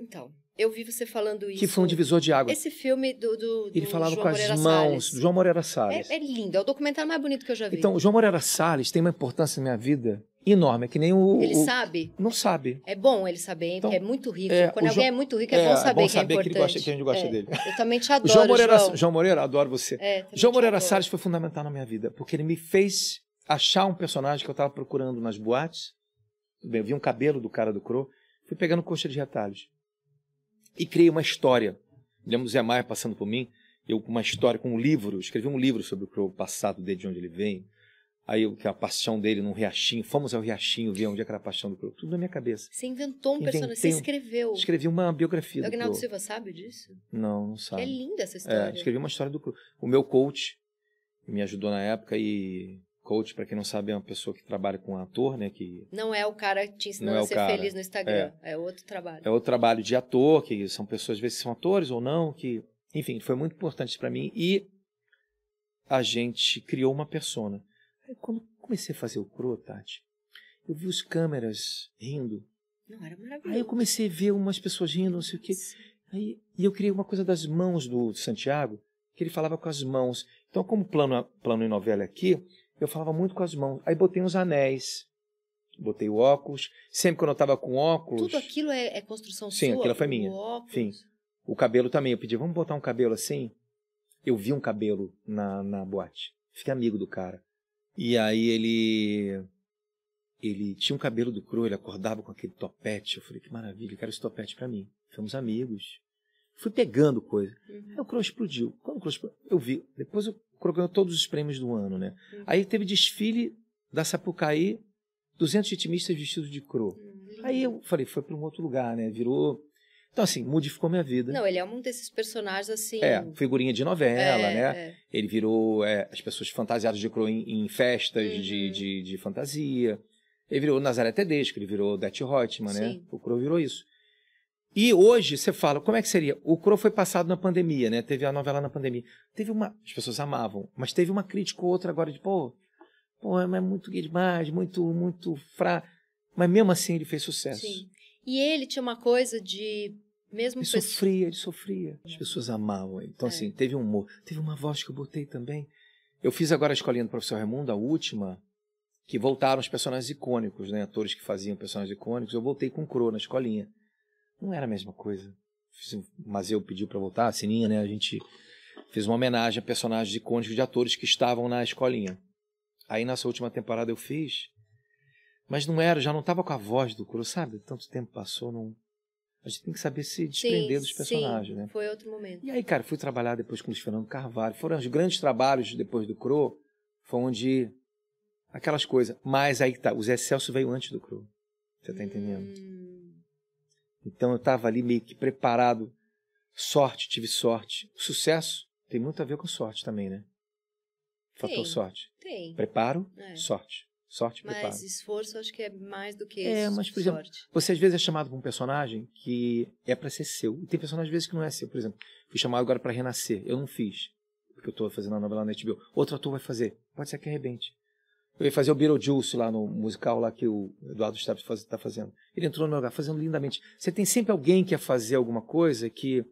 Então eu vi você falando isso. Que foi um divisor de água. Esse filme do. do, do Ele falava João com as Moreira mãos. do João Moreira Salles. É, é, lindo, é o documentário mais bonito que eu já vi. Então, o João Moreira Salles tem uma importância na minha vida enorme, é que nem o. Ele o, sabe? Não sabe. É bom ele saber, Então, porque é muito rico. É, Quando alguém é muito rico, é, é bom saber, é bom é saber que é importante. Que, gosta, que a gente gosta é. dele. Eu também te adoro. João Moreira, João. João Moreira, adoro você. É, João Moreira adoro. Salles foi fundamental na minha vida, porque ele me fez achar um personagem que eu estava procurando nas boates. Bem, eu vi um cabelo do cara do Crow, fui pegando coxa de retalhos e criei uma história. Me lembro do Zé Maia passando por mim, eu com uma história, com um livro, escrevi um livro sobre o passado dele, de onde ele vem, aí que a paixão dele num riachinho, fomos ao riachinho ver onde é que era a paixão do Crow, tudo na minha cabeça. Você inventou um personagem, você escreveu. Escrevi uma biografia do Agnaldo Silva sabe disso? Não, não sabe. É linda essa é, história. É, escrevi uma história do Crow. O meu coach me ajudou na época e Coach, para quem não sabe, é uma pessoa que trabalha com um ator, né? Que não é o cara te ensinando é a ser cara. feliz no Instagram. É. é. outro trabalho. É outro trabalho de ator, que são pessoas, às vezes, são atores ou não, que. Enfim, foi muito importante para mim. E a gente criou uma persona. Aí, quando comecei a fazer o Cro, Tati, eu vi os câmeras rindo. Não, era maravilhoso. Aí eu comecei a ver umas pessoas rindo, não sei o quê. Aí, e eu criei uma coisa das mãos do Santiago, que ele falava com as mãos. Então, como plano, plano e novela aqui, eu falava muito com as mãos. Aí botei uns anéis, botei o óculos. Sempre que eu estava com óculos. Tudo aquilo é, é construção sim, sua? Sim, aquilo foi minha. O Sim. O cabelo também. Eu pedi, vamos botar um cabelo assim? Eu vi um cabelo na, na boate. Fiquei amigo do cara. E aí ele. Ele tinha um cabelo do cru, ele acordava com aquele topete. Eu falei, que maravilha, eu quero esse topete para mim. Fomos amigos. Fui pegando coisa. Uhum. Aí o Crow explodiu. Quando o Crow explodiu, eu vi. Depois eu ganhou todos os prêmios do ano, né? Uhum. Aí teve desfile da Sapucaí, 200 ritmistas vestidos de cro. Uhum. Aí eu falei, foi para um outro lugar, né? Virou. Então, assim, modificou minha vida. Não, ele é um desses personagens, assim. É, figurinha de novela, é, né? É. Ele virou é, as pessoas fantasiadas de cro em, em festas uhum. de, de, de, fantasia. Ele virou Nazaré Tedesco, ele virou Death Hotman, né? O cro virou isso. E hoje você fala, como é que seria? O Crow foi passado na pandemia, né? Teve a novela na pandemia. Teve uma. As pessoas amavam, mas teve uma crítica ou outra agora de, pô, pô, é muito gay demais, muito, muito fraco. Mas mesmo assim ele fez sucesso. Sim. E ele tinha uma coisa de. Mesmo ele sofria, ele sofria. As pessoas amavam ele. Então, é. assim, teve um humor. Teve uma voz que eu botei também. Eu fiz agora a escolinha do professor Raimundo, a última, que voltaram os personagens icônicos, né? Atores que faziam personagens icônicos. Eu voltei com o Crow na escolinha não era a mesma coisa. Mas eu pedi para voltar, a Sininha, né? A gente fez uma homenagem a personagens icônicos de atores que estavam na escolinha. Aí nessa última temporada eu fiz, mas não era, já não estava com a voz do Kuro, sabe? Tanto tempo passou, não. A gente tem que saber se desprender sim, dos personagens, sim, né? Foi outro momento. E aí, cara, fui trabalhar depois com o Luiz Fernando Carvalho. Foram os grandes trabalhos depois do Cro, foi onde aquelas coisas. Mas aí tá, o Zé Celso veio antes do Cro. Você tá entendendo? Hum. Então eu estava ali meio que preparado. Sorte, tive sorte. sucesso tem muito a ver com sorte também, né? Fator tem, sorte. Tem. Preparo, é. sorte. Sorte, mas preparo. Mas esforço acho que é mais do que É, mas por exemplo, sorte. você às vezes é chamado para um personagem que é para ser seu. E tem personagem às vezes que não é seu. Por exemplo, fui chamado agora para Renascer. Eu não fiz, porque eu estou fazendo a novela na HBO. Outro ator vai fazer. Pode ser que arrebente. Eu ia fazer o Beetlejuice lá no musical lá que o Eduardo Stabs está fazendo. Ele entrou no meu lugar, fazendo lindamente. Você tem sempre alguém que ia fazer alguma coisa que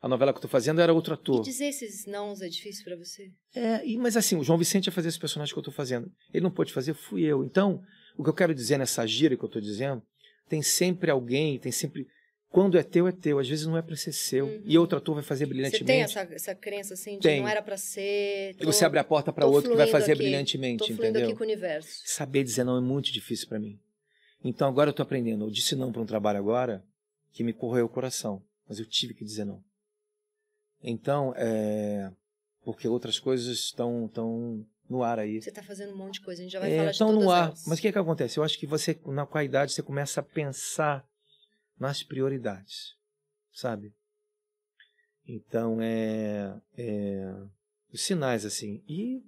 a novela que eu estou fazendo era outro ator. E dizer esses não é difícil para você? É, e, mas assim, o João Vicente ia fazer esse personagem que eu estou fazendo. Ele não pôde fazer, fui eu. Então, o que eu quero dizer nessa gira que eu estou dizendo, tem sempre alguém, tem sempre quando é teu, é teu. Às vezes não é para ser seu. Uhum. E outro ator vai fazer brilhantemente. Você tem essa, essa crença assim de tem. não era para ser. Tô, e você abre a porta para outro que vai fazer aqui, brilhantemente, tô entendeu? aqui com o universo. Saber dizer não é muito difícil para mim. Então agora eu estou aprendendo. Eu disse não para um trabalho agora que me correu o coração, mas eu tive que dizer não. Então, é... porque outras coisas estão tão no ar aí. Você está fazendo um monte de coisa, a gente já vai é, falar de Estão no ar, elas. mas o que, é que acontece? Eu acho que você, na qualidade, você começa a pensar nas prioridades, sabe? Então é, é os sinais assim e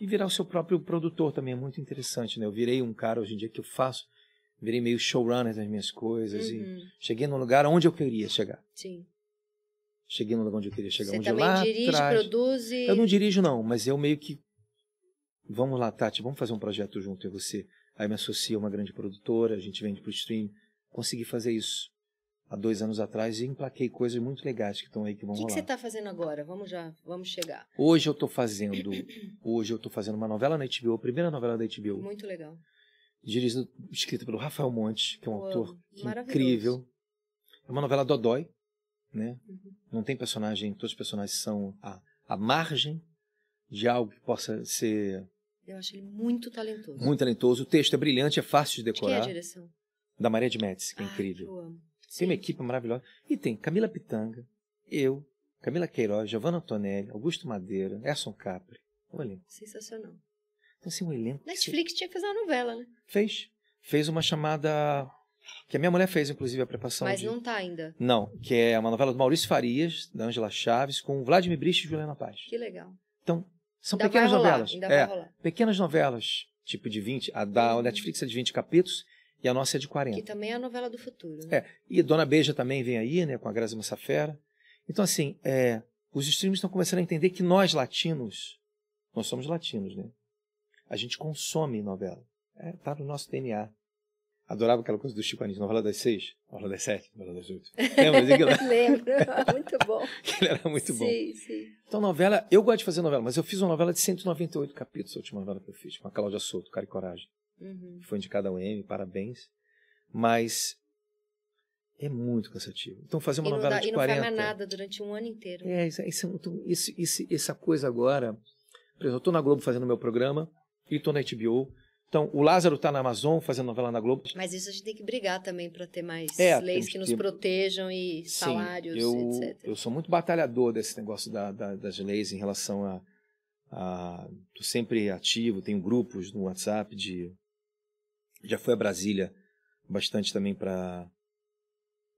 e virar o seu próprio produtor também é muito interessante, né? Eu virei um cara hoje em dia que eu faço, virei meio showrunner das minhas coisas uhum. e cheguei num lugar onde eu queria chegar. Sim. Cheguei no lugar onde eu queria chegar. Você onde também lá dirige, atrás, produz e... Eu não dirijo não, mas eu meio que vamos lá, Tati, vamos fazer um projeto junto e você. Aí me associa uma grande produtora, a gente vende pro stream, consegui fazer isso há dois anos atrás e emplaquei coisas muito legais que estão aí que vão que rolar. O que você está fazendo agora? Vamos já, vamos chegar. Hoje eu estou fazendo, hoje eu estou fazendo uma novela na HBO, a primeira novela da HBO. Muito legal. Dirigido, escrita pelo Rafael Monte, que é um Pô, autor incrível. É uma novela dodói, né? Uhum. Não tem personagem, todos os personagens são a, a margem de algo que possa ser... Eu acho ele muito talentoso. Muito talentoso. O texto é brilhante, é fácil de decorar. De quem é a direção? da Maria de Médici, que é ah, incrível. Tem uma equipe maravilhosa. E tem Camila Pitanga, eu, Camila Queiroz, Giovanna Antonelli, Augusto Madeira, Erson Capri. Olha. Sensacional. Então, assim, um elenco. Netflix tinha que fazer uma novela, né? Fez. Fez uma chamada. Que a minha mulher fez, inclusive, a preparação. Mas de... não tá ainda. Não, que é uma novela do Maurício Farias, da Angela Chaves, com Vladimir Brist e Juliana Paz. Que legal. Então, são ainda pequenas rolar, novelas. é, Pequenas novelas, tipo de 20. A da uhum. Netflix é de 20 capítulos e a nossa é de 40. Que também é a novela do futuro. Né? É. E Dona Beija também vem aí, né, com a Grazi Massafera. Então, assim, é, os streams estão começando a entender que nós latinos, nós somos latinos, né? A gente consome novela. É, tá no nosso DNA. Adorava aquela coisa do Chico Anísio, novela das seis, novela das sete, novela das oito. Lembra Lembro, muito bom. Ele era muito sim, bom. Sim, sim. Então, novela, eu gosto de fazer novela, mas eu fiz uma novela de 198 capítulos, a última novela que eu fiz, com a Cláudia Souto, Cara e Coragem. Uhum. Foi indicada ao M, parabéns. Mas é muito cansativo. Então, fazer uma novela dá, de 40... E não nada durante um ano inteiro. É, isso, é, é isso, isso, essa coisa agora... Por exemplo, eu estou na Globo fazendo meu programa e estou na HBO. Então, o Lázaro está na Amazon fazendo novela na Globo. Mas isso a gente tem que brigar também para ter mais é, leis que nos que... protejam e Sim, salários, eu, etc. Eu sou muito batalhador desse negócio da, da, das leis em relação a... Estou sempre ativo, tenho grupos no WhatsApp de já foi a Brasília bastante também para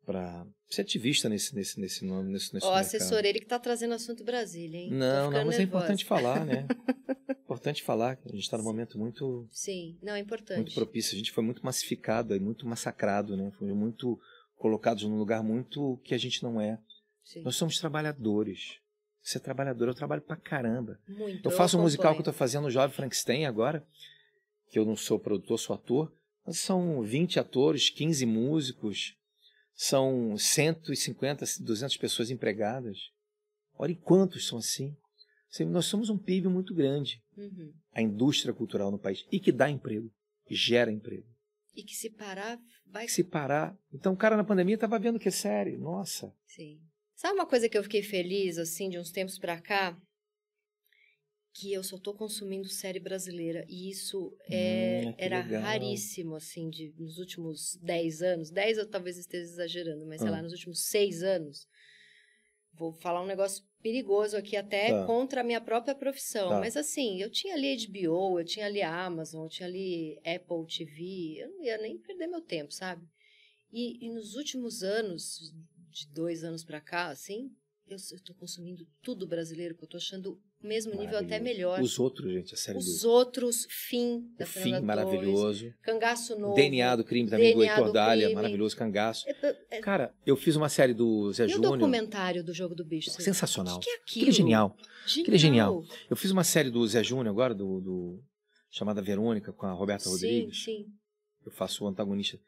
para ser ativista nesse nesse nesse nome nesse nesse. Ó, oh, assessor ele que está trazendo assunto Brasília, hein? Não, não, mas é nervosa. é importante falar, né? importante falar. A gente está num momento muito. Sim, não é importante. Muito propício. A gente foi muito massificado, e muito massacrado, né? Foi muito colocados num lugar muito que a gente não é. Sim. Nós somos trabalhadores. Você é trabalhador, eu trabalho pra caramba. Muito. Eu faço eu um musical que eu estou fazendo, o Jovem Frankenstein, agora que eu não sou produtor, sou ator, mas são 20 atores, 15 músicos, são 150, 200 pessoas empregadas. Olha quantos são assim. assim nós somos um PIB muito grande, uhum. a indústria cultural no país, e que dá emprego, que gera emprego. E que se parar, vai. Se parar. Então, o cara na pandemia estava vendo que é sério. Nossa. Sim. Sabe uma coisa que eu fiquei feliz, assim, de uns tempos para cá? que eu só tô consumindo série brasileira e isso é, hum, era legal. raríssimo assim de nos últimos 10 anos 10 eu talvez esteja exagerando mas sei lá hum. nos últimos 6 anos vou falar um negócio perigoso aqui até tá. contra a minha própria profissão tá. mas assim eu tinha ali HBO eu tinha ali Amazon eu tinha ali Apple TV eu não ia nem perder meu tempo sabe e, e nos últimos anos de dois anos para cá assim eu estou consumindo tudo brasileiro que eu estou achando mesmo nível, até melhor. Os outros, gente, a série Os do... outros, fim da o Fim, Torres, maravilhoso. Cangaço novo. DNA do crime também, do Heitor Dália, maravilhoso, cangaço. É, é, é... Cara, eu fiz uma série do Zé Júnior. E o documentário do Jogo do Bicho? Sensacional. O que é aquilo? É aquilo é genial. genial. Aquilo é genial. Eu fiz uma série do Zé Júnior agora, do, do... chamada Verônica, com a Roberta sim, Rodrigues. Sim, sim. Eu faço o antagonista.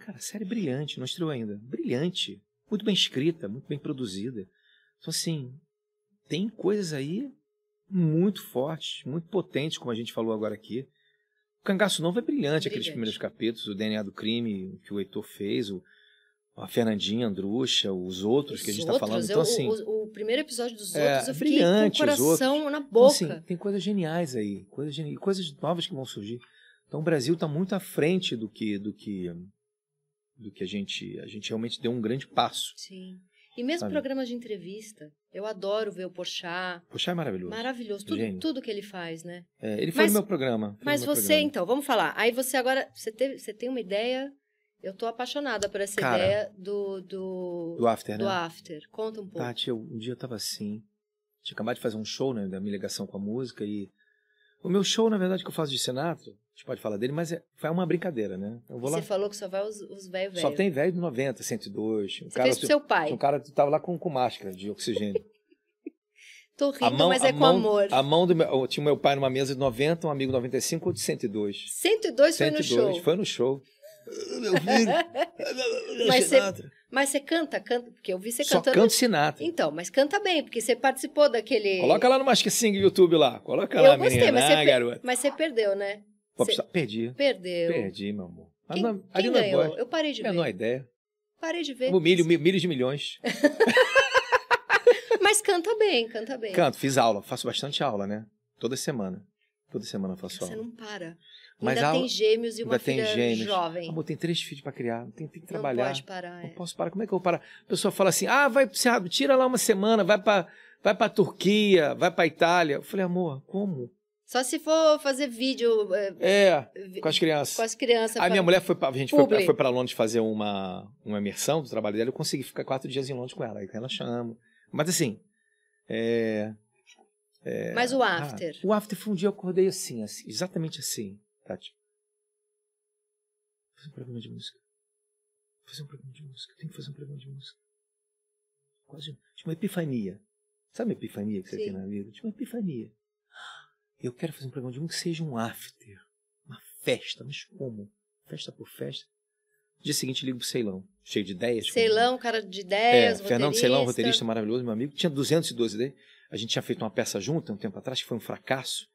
Cara, série é brilhante, não estreou ainda. Brilhante. Muito bem escrita, muito bem produzida. Então, assim, tem coisas aí muito forte, muito potente, como a gente falou agora aqui. O Cangaço Novo é brilhante, brilhante. aqueles primeiros capítulos, o DNA do crime que o Heitor fez, o, a Fernandinha, a Andrucha, os outros os que a gente está falando. Então, eu, assim, o, o, primeiro episódio dos é, outros eu fiquei brilhante, com o coração na então, boca. Então, assim, tem coisas geniais aí, coisas, coisas novas que vão surgir. Então o Brasil está muito à frente do que do que do que a gente a gente realmente deu um grande passo. Sim. E mesmo sabe? programas de entrevista, eu adoro ver o Porchat. Porchat é maravilhoso. Maravilhoso. Tudo, tudo que ele faz, né? É, ele foi mas, no meu programa. Mas meu você, programa. então, vamos falar. Aí você agora, você, teve, você tem uma ideia... Eu tô apaixonada por essa Cara, ideia do, do... Do After, do né? after. Conta um pouco. Tati, eu, um dia eu tava assim... Tinha acabado de fazer um show, né? Da minha ligação com a música e... O meu show, na verdade, que eu faço de Sinatra, a gente pode falar dele, mas é, foi uma brincadeira, né? Eu vou Você falou que só vai os, os velhos velhos. Só tem velho de 90, 102. Um Você cara, fez pro seu pai. Um cara que tava lá com, com máscara de oxigênio. Tô rindo, mão, mas é com mão, amor. A mão do meu, tinha meu pai numa mesa de 90, um amigo de 95, ou de 102. 102, 102 foi no 102, show. Foi no show. Meu filho. mas, você, mas você canta, canta, porque eu vi você cantando. Só canto Sinatra. Então, mas canta bem, porque você participou daquele. Coloca lá no Mask Sing YouTube lá. Coloca eu lá, gostei, menina. Mas ah, garota. Mas você perdeu, né? Você... Perdi. Perdeu. Perdi, meu amor. Quem, na, quem ganhou? Voz. Eu parei de é ver. Menor ideia. Parei de ver. Um milho de milhões. mas canta bem, canta bem. Canto, fiz aula, faço bastante aula, né? Toda semana. Toda semana eu faço aula. Você não para. Mas ainda a... tem gêmeos e uma ainda filha tem gêmeos. jovem. Amor, tem três filhos para criar, tem, tem que trabalhar. Não pode parar. Não é. posso parar. Como é que eu vou parar? A pessoa fala assim, ah, vai, tira lá uma semana, vai para vai para Turquia, vai para Itália. Eu falei, amor, como? Só se for fazer vídeo. É, é com as crianças. Com as crianças. A minha mulher foi para, a gente foi, foi para Londres fazer uma, uma imersão do trabalho dela. Eu consegui ficar quatro dias em Londres com ela. Aí ela chama. Mas assim. É, é, Mas o ah, after. Ah, o after foi um dia eu acordei assim, assim exatamente assim. Tati. Fazer um programa de música. Fazer um programa de música. tenho que fazer um programa de música. Quase uma, uma epifania. Sabe a epifania que você Sim. tem na vida? Tinha uma epifania. Eu quero fazer um programa de música que seja um after. Uma festa. Mas como? Festa por festa. Dia seguinte ligo pro Ceilão, cheio de ideias. Ceilão, como... cara de ideias, é, Fernando Ceilão, roteirista maravilhoso, meu amigo. Tinha 212 ideias. A gente tinha feito uma peça junto um tempo atrás, que foi um fracasso.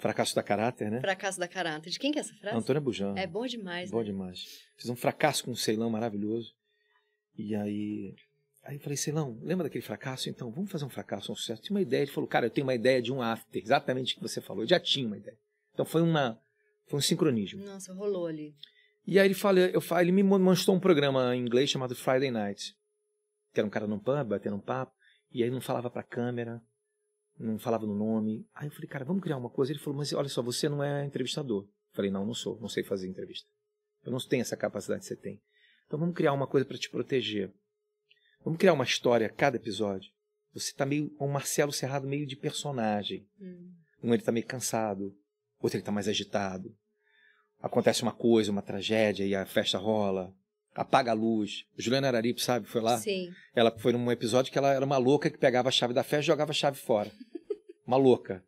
Fracasso da caráter, né? Fracasso da caráter. De quem que é essa frase? Antônia Bujan. É bom demais. Bom né? demais. Fiz um fracasso com um Ceilão maravilhoso. E aí. Aí eu falei, Ceilão, lembra daquele fracasso? Então, vamos fazer um fracasso, um sucesso. Tinha uma ideia. Ele falou, cara, eu tenho uma ideia de um after. Exatamente o que você falou. Eu já tinha uma ideia. Então foi uma. Foi um sincronismo. Nossa, rolou ali. E aí ele fala, eu falo, ele me mostrou um programa em inglês chamado Friday Night. Que era um cara num pub, batendo um papo. E aí não falava pra câmera não falava no nome. Aí eu falei, cara, vamos criar uma coisa. Ele falou, mas olha só, você não é entrevistador. Eu falei, não, não sou, não sei fazer entrevista. Eu não tenho essa capacidade que você tem. Então vamos criar uma coisa para te proteger. Vamos criar uma história a cada episódio. Você tá meio um Marcelo Cerrado meio de personagem. Hum. Um ele tá meio cansado, outro ele tá mais agitado. Acontece uma coisa, uma tragédia e a festa rola apaga a luz. Juliana Araripe, sabe, foi lá? Sim. Ela foi num episódio que ela era uma louca que pegava a chave da festa e jogava a chave fora uma louca.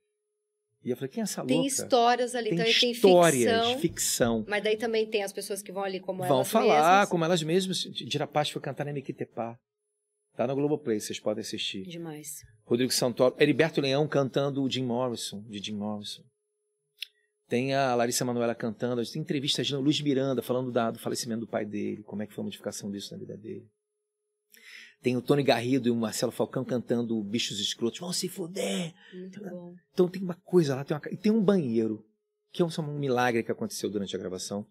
E eu falei, quem é essa louca? Tem histórias ali, tem então histórias, tem ficção, ficção. Mas daí também tem as pessoas que vão ali como vão elas falar, mesmas. Vão falar, como elas mesmas. Dirapaz foi cantar na Miquitepá Tá no Globoplay, vocês podem assistir. Demais. Rodrigo Santoro, Heriberto Leão cantando o Jim Morrison, de Jim Morrison. Tem a Larissa Manoela cantando, tem entrevistas de Luiz Miranda falando do falecimento do pai dele, como é que foi a modificação disso na vida dele. Tem o Tony Garrido e o Marcelo Falcão cantando Bichos Escrotos. Vão se fuder! Então, então tem uma coisa lá, tem uma... e tem um banheiro, que é um, um milagre que aconteceu durante a gravação.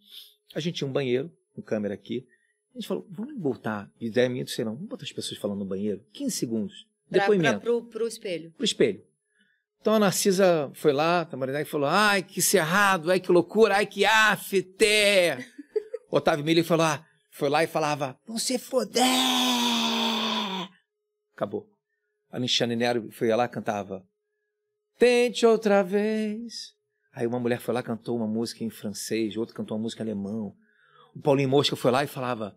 A gente tinha um banheiro, com câmera aqui. A gente falou, vamos botar, ideia minha do serão, vamos botar as pessoas falando no banheiro, 15 segundos. depoimento. Pra, pro, pro espelho. Pro espelho. Então a Narcisa foi lá, a Tamarindag falou: ai, que cerrado, é ai, que loucura, ai, que afeté Otávio Miller falou, ah, foi lá e falava: se foder! Acabou. A Michane Nero foi lá e cantava Tente outra vez. Aí uma mulher foi lá cantou uma música em francês, outro cantou uma música em alemão. O Paulinho Mosca foi lá e falava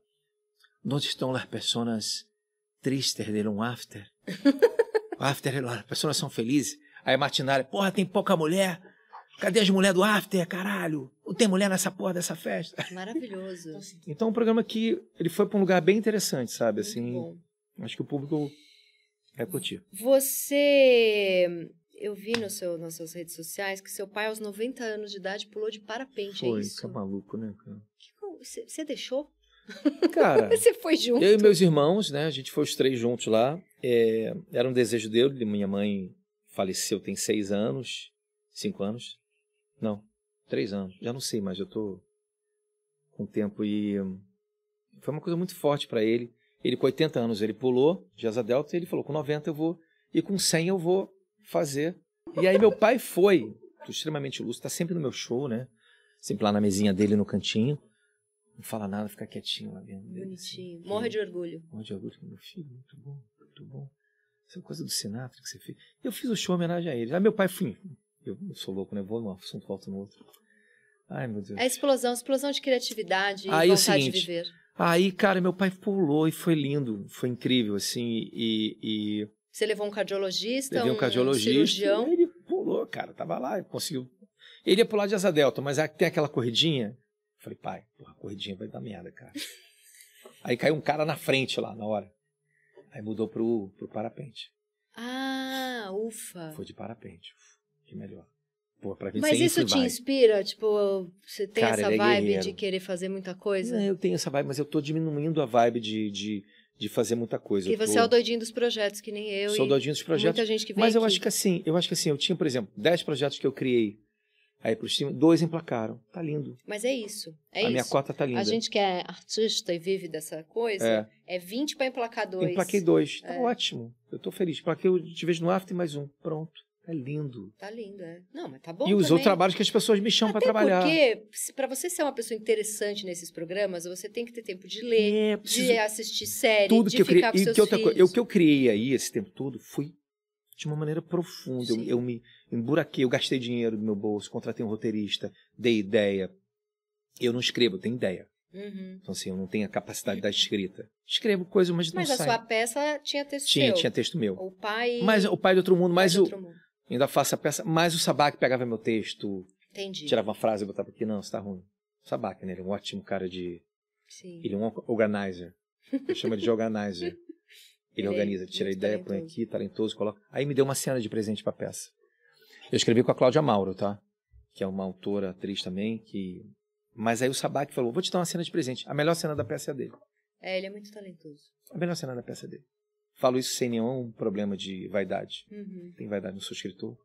Onde estão as pessoas tristes de um after? after, as pessoas são felizes. Aí a Martinária, porra, tem pouca mulher. Cadê as mulheres do after, caralho? Não tem mulher nessa porra dessa festa. Maravilhoso. então, um programa que ele foi para um lugar bem interessante, sabe? Muito assim, bom. acho que o público é curtir. Você. Eu vi no seu, nas suas redes sociais que seu pai, aos 90 anos de idade, pulou de parapente. É foi, é isso? tá maluco, né, cara? Você deixou? Cara, você foi junto? Eu e meus irmãos, né? A gente foi os três juntos lá. É, era um desejo dele. Minha mãe faleceu tem seis anos, cinco anos. Não, três anos. Já não sei, mas eu tô com tempo e hum, foi uma coisa muito forte para ele. Ele com 80 anos ele pulou asa Delta, ele falou com 90 eu vou e com 100 eu vou fazer. E aí meu pai foi, extremamente lúcido, tá sempre no meu show, né? Sempre lá na mesinha dele no cantinho. Não fala nada, fica quietinho lá dentro. Assim. Bonitinho. Assim, morre de orgulho. Morre de orgulho. Meu filho, muito bom, muito bom. Essa é coisa do Sinatra que você fez. Eu fiz o show em homenagem a ele. Aí meu pai, fui. Eu sou louco, né? Vou um, assunto, volto no outro. Ai, meu Deus. É explosão, explosão de criatividade e é vontade é seguinte, de viver. Aí, cara, meu pai pulou e foi lindo, foi incrível, assim, e... e... Você levou um cardiologista, levei um, um cardiologista, cirurgião? Ele pulou, cara, tava lá, conseguiu... Ele ia pular de asa delta, mas tem aquela corridinha, falei, pai, porra, corridinha vai dar merda, cara. Aí caiu um cara na frente lá, na hora. Aí mudou pro, pro parapente. Ah, ufa. Foi de parapente, ufa, que melhor. Pô, pra quem Mas isso, te vai. inspira? Tipo, você tem Cara, essa é vibe de querer fazer muita coisa? Não, eu tenho essa vibe, mas eu tô diminuindo a vibe de, de, de fazer muita coisa. E você é tô... é o doidinho dos projetos, que nem eu. Sou doidinho dos projetos. Muita gente que vem Mas aqui. eu acho que assim, eu acho que assim, eu tinha, por exemplo, 10 projetos que eu criei Aí para os dois emplacaram. Tá lindo. Mas é isso. É a isso. minha cota tá linda. A gente que é artista e vive dessa coisa, é, é 20 para emplacar dois. Emplaquei dois. Tá é. ótimo. Eu tô feliz. Emplaquei, eu te vejo no after mais um. Pronto. É lindo. Tá lindo, é. Não, mas tá bom. E os também. outros trabalhos que as pessoas me chamam para trabalhar. Porque, para você ser uma pessoa interessante nesses programas, você tem que ter tempo de ler, é, preciso... de assistir séries. Tudo de que eu ficar criei, com seus filhos. O que eu criei aí esse tempo todo foi de uma maneira profunda. Eu, eu, me emburaquei, eu gastei dinheiro do meu bolso, contratei um roteirista, dei ideia. Eu não escrevo, eu tenho ideia. Uhum. Então, assim, eu não tenho a capacidade da uhum. escrita. Escrevo coisa, mas, não sai. Mas a sua peça tinha texto tinha, meu. Tinha, texto meu. O pai... Mas, o pai é do outro mundo, é mas o... Outro mundo ainda faço a peça, mas o Sabac pegava meu texto, Entendi. tirava uma frase e botava aqui, não, está ruim. O Sabac, né? Ele é um ótimo cara de. Sim. Ele é um organizer. Eu chamo ele de organizer. Ele, é organiza, tira a ideia, talentoso. põe aqui, talentoso, coloca. Aí me deu uma cena de presente pra peça. Eu escrevi com a Cláudia Mauro, tá? Que é uma autora, atriz também, que. Mas aí o Sabac falou: vou te dar uma cena de presente. A melhor cena da peça é a dele. É, ele é muito talentoso. A melhor cena da peça é dele. Falo isso sem nenhum problema de vaidade. Uhum. Tem vaidade, não sou escritor.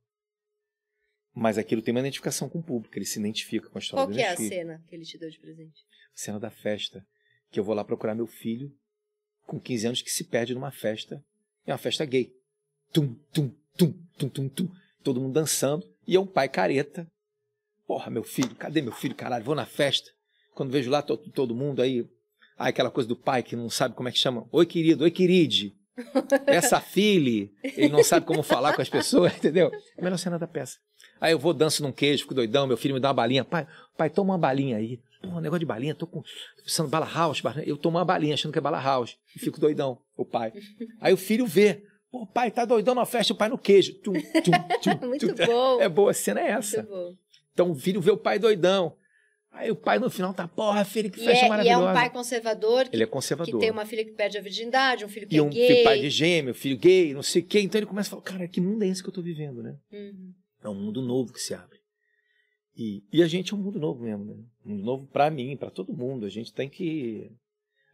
Mas aquilo tem uma identificação com o público, ele se identifica com a história Qual do é meu é filho. a cena que ele te deu de presente? A cena da festa, que eu vou lá procurar meu filho com 15 anos que se perde numa festa, é uma festa gay. Tum, tum, tum, tum, tum, tum. Todo mundo dançando e é um pai careta. Porra, meu filho, cadê meu filho, caralho? Vou na festa. Quando vejo lá todo, todo mundo aí, aí aquela coisa do pai que não sabe como é que chama. Oi, querido, oi, queride. Essa filha, ele não sabe como falar com as pessoas, entendeu? É melhor cena da peça. Aí eu vou, danço num queijo, fico doidão, meu filho me dá uma balinha. Pai, pai, toma uma balinha aí. Pô, um negócio de balinha, tô com. Tô pensando bala house, eu tomo uma balinha achando que é bala house. E fico doidão, o pai. Aí o filho vê. Pô, pai, tá doidão na festa, o pai no queijo. Tum, tum, tum, Muito bom. É boa, a cena é essa. Então o filho vê o pai doidão. Aí o pai no final tá, porra, filha, que fecha é, maravilhosa. E é um pai conservador. Que, ele é conservador. Que tem uma filha que perde a virgindade, um filho que e é um gay. pai de gêmeo, filho gay, não sei o quê. Então ele começa a falar, cara, que mundo é esse que eu tô vivendo, né? Uhum. É um mundo novo que se abre. E, e a gente é um mundo novo mesmo, né? Um mundo novo para mim, para todo mundo. A gente tem que...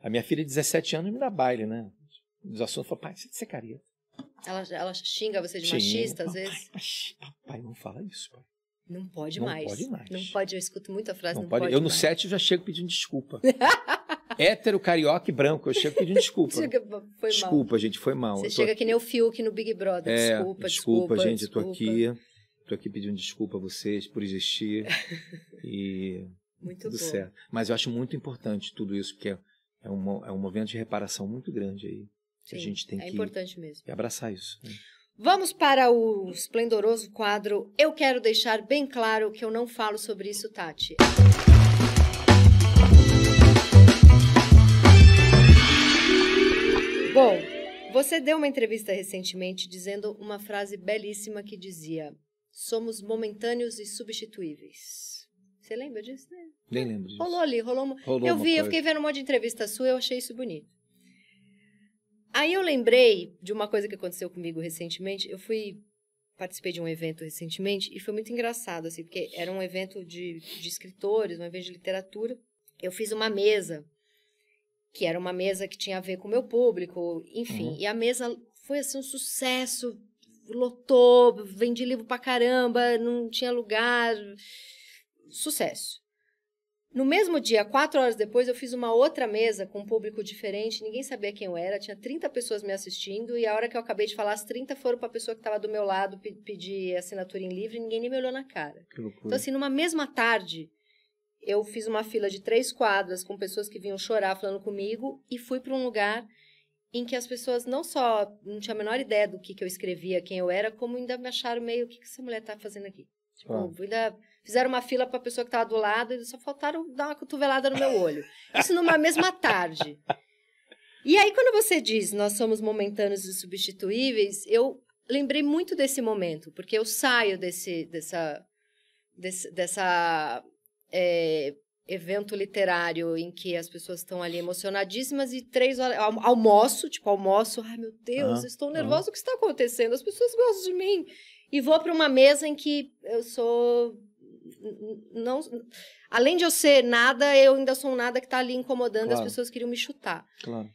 A minha filha de 17 anos me dá baile, né? Os assuntos, fala, pai, você é de secaria. Ela, ela xinga você de xinga. machista, às vezes? Papai, papai, não fala isso, pai. Não pode não mais. Não pode mais. Não pode, eu escuto muito a frase. Não, não pode. pode eu mais. no set já chego pedindo desculpa. Hétero, carioca e branco, eu chego pedindo desculpa. Chega, foi desculpa, mal. gente, foi mal. Você tô... chega que nem o Fiuk no Big Brother. É, desculpa, desculpa, desculpa. gente, desculpa. eu tô aqui. Tô aqui pedindo desculpa a vocês por existir. e. Muito tudo bom. certo. Mas eu acho muito importante tudo isso, porque é, é, um, é um movimento de reparação muito grande aí. Sim, a gente tem é que. É importante mesmo. abraçar isso. Né? Vamos para o esplendoroso quadro. Eu quero deixar bem claro que eu não falo sobre isso, Tati. Bom, você deu uma entrevista recentemente dizendo uma frase belíssima que dizia: Somos momentâneos e substituíveis. Você lembra disso? Né? Nem lembro disso. Rolou ali, rolou. rolou eu vi, eu fiquei vendo um monte de entrevista sua e eu achei isso bonito. Aí eu lembrei de uma coisa que aconteceu comigo recentemente. Eu fui participei de um evento recentemente e foi muito engraçado assim, porque era um evento de, de escritores, um evento de literatura. Eu fiz uma mesa que era uma mesa que tinha a ver com o meu público, enfim. Uhum. E a mesa foi assim um sucesso, lotou, vendi livro pra caramba, não tinha lugar, sucesso. No mesmo dia, quatro horas depois, eu fiz uma outra mesa com um público diferente, ninguém sabia quem eu era, tinha 30 pessoas me assistindo, e a hora que eu acabei de falar, as 30 foram para a pessoa que estava do meu lado pe pedir assinatura em livre, e ninguém nem me olhou na cara. Então, assim, numa mesma tarde, eu fiz uma fila de três quadras com pessoas que vinham chorar falando comigo, e fui para um lugar em que as pessoas não só não tinham a menor ideia do que, que eu escrevia, quem eu era, como ainda me acharam meio, o que, que essa mulher está fazendo aqui? Tipo, ah. ainda fizeram uma fila para a pessoa que estava do lado e só faltaram dar uma cotovelada no meu olho. Isso numa mesma tarde. E aí, quando você diz nós somos momentâneos e substituíveis, eu lembrei muito desse momento, porque eu saio desse, dessa, desse, dessa é, evento literário em que as pessoas estão ali emocionadíssimas e três horas. Almoço, tipo, almoço. Ai, meu Deus, estou nervosa. O que está acontecendo? As pessoas gostam de mim. E vou para uma mesa em que eu sou não, além de eu ser nada, eu ainda sou um nada que está ali incomodando, claro. as pessoas queriam me chutar. Claro.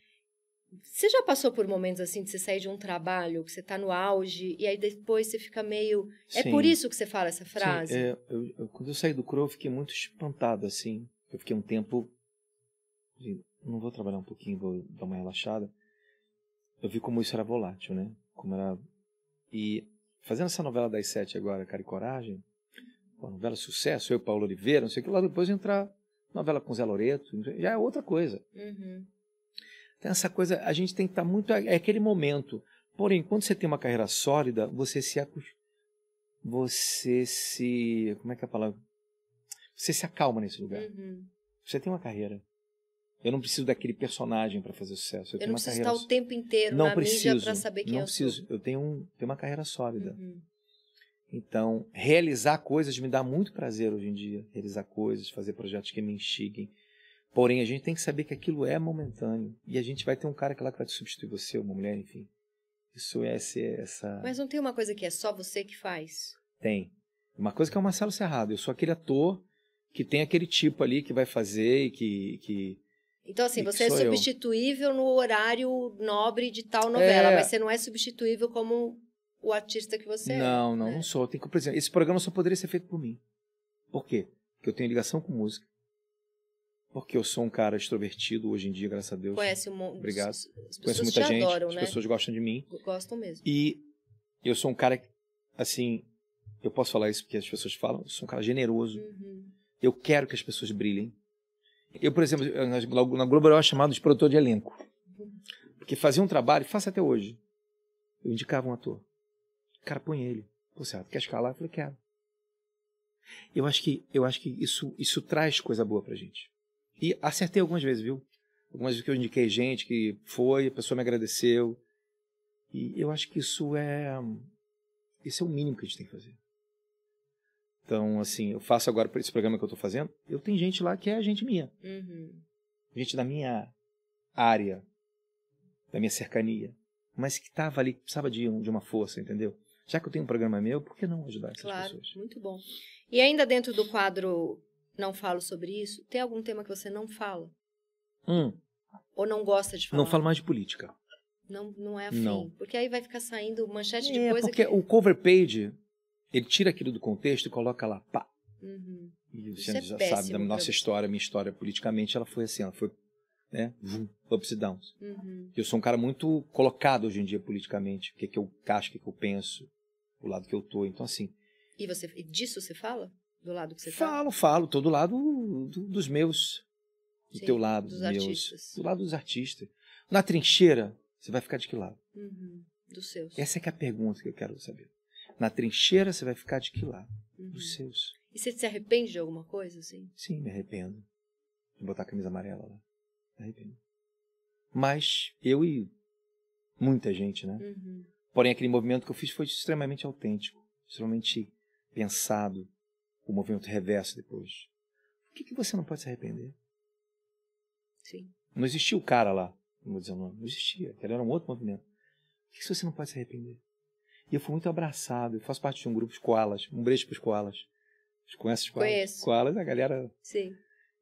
Você já passou por momentos assim de você sair de um trabalho, que você está no auge, e aí depois você fica meio. Sim. É por isso que você fala essa frase? É, eu, eu, quando eu saí do Crow, eu fiquei muito espantado, assim. Eu fiquei um tempo. Assim, não vou trabalhar um pouquinho, vou dar uma relaxada. Eu vi como isso era volátil, né? Como era. E fazendo essa novela das sete agora, Cara e Coragem, Pô, novela sucesso, eu, Paulo Oliveira, não sei o que, lá depois entrar novela com Zé Loreto, já é outra coisa. Uhum. Então, essa coisa, a gente tem que estar tá muito. É aquele momento. Porém, quando você tem uma carreira sólida, você se. Você se. Como é que é a palavra? Você se acalma nesse lugar. Uhum. Você tem uma carreira. Eu não preciso daquele personagem para fazer sucesso. Eu, eu não preciso carreira... estar o tempo inteiro não na preciso, mídia para saber quem não eu preciso. sou. Eu tenho, um, tenho uma carreira sólida. Uhum. Então, realizar coisas me dá muito prazer hoje em dia, realizar coisas, fazer projetos que me instiguem. Porém, a gente tem que saber que aquilo é momentâneo. E a gente vai ter um cara que é lá que vai te substituir você, uma mulher, enfim. Isso é ser essa. Mas não tem uma coisa que é só você que faz? Tem. Uma coisa que é o Marcelo Serrado. Eu sou aquele ator que tem aquele tipo ali que vai fazer e que. que então, assim, você é substituível eu. no horário nobre de tal novela, é... mas você não é substituível como o artista que você não, é. Não, não, né? não sou. Tem que, por exemplo, esse programa só poderia ser feito por mim. Por quê? Porque eu tenho ligação com música. Porque eu sou um cara extrovertido hoje em dia, graças a Deus. Conhece o mundo Obrigado. As Conheço muita gente. Adoram, as né? pessoas gostam de mim. Gostam mesmo. E eu sou um cara, assim, eu posso falar isso porque as pessoas falam, eu sou um cara generoso. Uhum. Eu quero que as pessoas brilhem. Eu, por exemplo, na Globo eu era é chamado de produtor de elenco. Uhum. Porque fazia um trabalho, faço até hoje. Eu indicava um ator. Cara, põe ele. Pô, que quer escalar? Eu falei, quero. Eu acho que, eu acho que isso, isso traz coisa boa pra gente. E acertei algumas vezes, viu? Algumas vezes que eu indiquei gente que foi, a pessoa me agradeceu. E eu acho que isso é. Esse é o mínimo que a gente tem que fazer. Então, assim, eu faço agora esse programa que eu estou fazendo. Eu tenho gente lá que é gente minha. Uhum. Gente da minha área, da minha cercania. Mas que tava ali, precisava de, um, de uma força, entendeu? Já que eu tenho um programa meu, por que não ajudar essas claro, pessoas? Muito bom. E ainda dentro do quadro Não Falo Sobre Isso, tem algum tema que você não fala? Hum. Ou não gosta de falar? Não falo mais de política. Não, não é afim. Não. Porque aí vai ficar saindo manchete de é, coisa porque que... o cover page, ele tira aquilo do contexto e coloca lá, pá. Uhum. E você é já sabe da então. nossa história, minha história politicamente, ela foi assim, ela foi né? Vum, ups downs. Uhum. Eu sou um cara muito colocado hoje em dia politicamente, o que, é que eu acho, o que, é que eu penso o lado que eu tô. Então, assim. E você disso você fala? Do lado que você tá? Falo, tá? falo, tô do lado do, dos meus. Do Sim, teu lado, dos, meus. Artistas. Do lado dos artistas. Na trincheira, você vai ficar de que lado? Uhum, dos seus. Essa é, que é a pergunta que eu quero saber. Na trincheira, você vai ficar de que lado? Uhum. Dos seus. E você se arrepende de alguma coisa, assim? Sim, me arrependo. De botar a camisa amarela lá. Me arrependo. Mas eu e muita gente, né? Uhum. Porém, aquele movimento que eu fiz foi extremamente autêntico, extremamente pensado. O movimento reverso depois. Por que, que você não pode se arrepender? Sim. Não existia o cara lá, não vou dizer o nome, não existia. Era um outro movimento. Por que, que você não pode se arrepender? E eu fui muito abraçado. Eu faço parte de um grupo de koalas, um beijo para os koalas. Você conhece os koalas? Conheço. Koalas, a galera. Sim.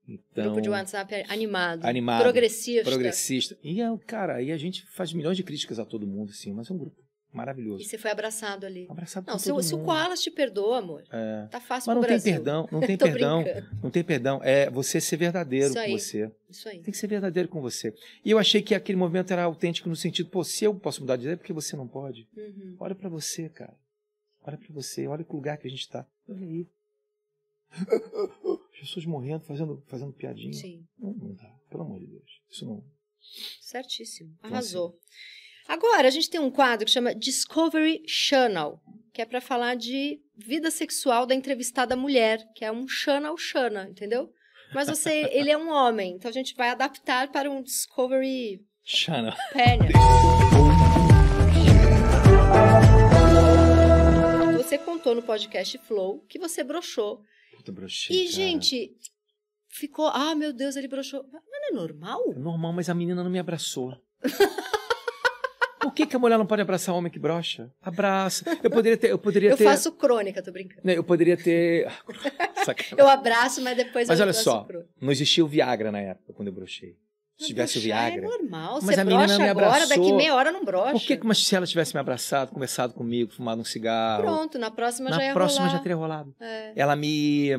Então, grupo de WhatsApp animado, animado, progressista. Progressista. E, é cara, e a gente faz milhões de críticas a todo mundo, assim, mas é um grupo maravilhoso. E você foi abraçado ali. Abraçado não, se, se o Koalas te perdoa, amor, é. tá fácil Mas não tem perdão, não tem perdão, brincando. não tem perdão. É você ser verdadeiro Isso com aí. você. Isso aí. Tem que ser verdadeiro com você. E eu achei que aquele momento era autêntico no sentido, pô, se eu posso mudar de ideia, é porque você não pode? Uhum. Olha para você, cara. Olha para você, olha que lugar que a gente tá. Olha aí. Pessoas morrendo, fazendo, fazendo piadinha. Sim. Não, não dá, pelo amor de Deus. Isso não. Certíssimo. Arrasou. Então, assim, Agora, a gente tem um quadro que chama Discovery Channel, que é para falar de vida sexual da entrevistada mulher, que é um channel chana, entendeu? Mas você, ele é um homem, então a gente vai adaptar para um Discovery Channel. Panel. Você contou no podcast Flow que você broxou. Muito broxei, e, cara. gente, ficou, ah, meu Deus, ele broxou. Mas não é normal? É normal, mas a menina não me abraçou. que, que a mulher não pode abraçar homem que brocha? Abraça. Eu poderia ter. Eu, poderia eu ter... faço crônica, tô brincando. Né, eu poderia ter. eu abraço, mas depois mas eu olha só, crônica. não existia o Viagra na época, quando eu brochei. Se tivesse o é Viagra. É normal, mas a menina me agora, daqui meia hora não brocha. Por que, mas se ela tivesse me abraçado, conversado comigo, fumado um cigarro. Pronto, na próxima na já ia próxima rolar. Na próxima já teria rolado. É. Ela me.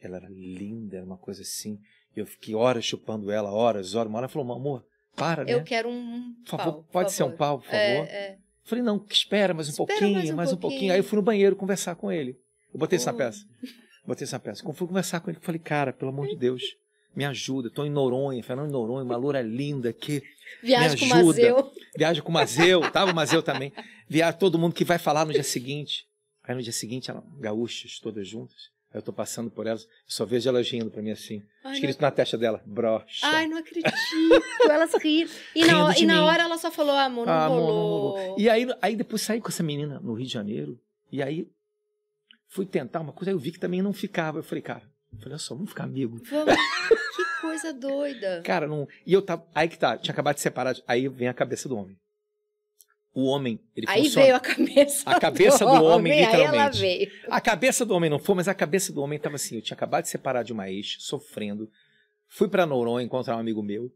Ela era linda, era uma coisa assim. Eu fiquei horas chupando ela, horas, horas. Uma hora ela falou, amor, para, né? Eu quero um por favor, pau. Pode por ser favor. um pau, por é, favor. É, é. Falei, não, espera mais um espera pouquinho, mais um, mais pouquinho. um pouquinho. Aí eu fui no banheiro conversar com ele. Eu botei oh. essa peça. Botei essa peça. Quando fui conversar com ele, falei, cara, pelo amor de Deus, me ajuda. Estou em Noronha, Fernando em Noronha, uma loura linda aqui. Viaja me ajuda. com o Mazeu. Viaja com o Mazeu, tava tá? o Mazeu também. Viaja todo mundo que vai falar no dia seguinte. Aí no dia seguinte, ela, gaúchos, todas juntas. Eu tô passando por elas, só vejo elas rindo pra mim assim. Ai, escrito não... na testa dela, brocha. Ai, não acredito. elas riram. E, rindo na, e na hora ela só falou, ah, amor, não ah, rolou. Amor, e aí, aí depois saí com essa menina no Rio de Janeiro, e aí fui tentar uma coisa, aí eu vi que também não ficava. Eu falei, cara, eu falei, olha só, vamos ficar amigo. Vamos. que coisa doida. Cara, não. E eu tava. Aí que tá, tinha acabado de separar. Aí vem a cabeça do homem o homem. Ele aí funciona. veio a cabeça. A cabeça do, do homem, homem, literalmente. Aí ela veio. A cabeça do homem não foi, mas a cabeça do homem estava assim. Eu tinha acabado de separar de uma ex, sofrendo. Fui para Noronha encontrar um amigo meu,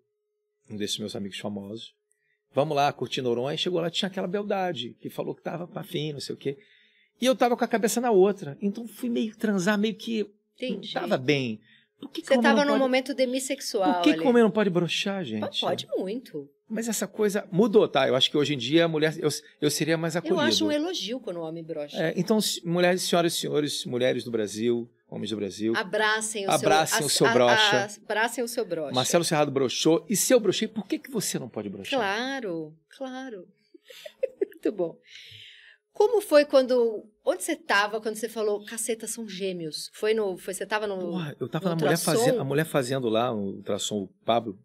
um desses meus amigos famosos. Vamos lá, curtir Noronha. Chegou lá, tinha aquela beldade que falou que tava para fim, não sei o quê. E eu tava com a cabeça na outra. Então fui meio transar, meio que. Entendi. Não tava bem. que Você estava num pode... momento demissexual. Por que, ali? que o homem não pode broxar, gente? pode muito. Mas essa coisa mudou, tá? Eu acho que hoje em dia a mulher, eu, eu seria mais acolhido. Eu acho um elogio quando o homem brocha. É, então, mulheres, senhoras e senhores, mulheres do Brasil, homens do Brasil. Abracem o abracem seu, o seu a, brocha. A, abracem o seu brocha. Marcelo Cerrado brochou. E se eu brochei, por que, que você não pode brochar? Claro, claro. Muito bom. Como foi quando. Onde você estava quando você falou, caceta, são gêmeos? Foi no. Foi, você estava no. Porra, eu estava na mulher fazendo, a mulher fazendo lá o um ultrassom, o Pablo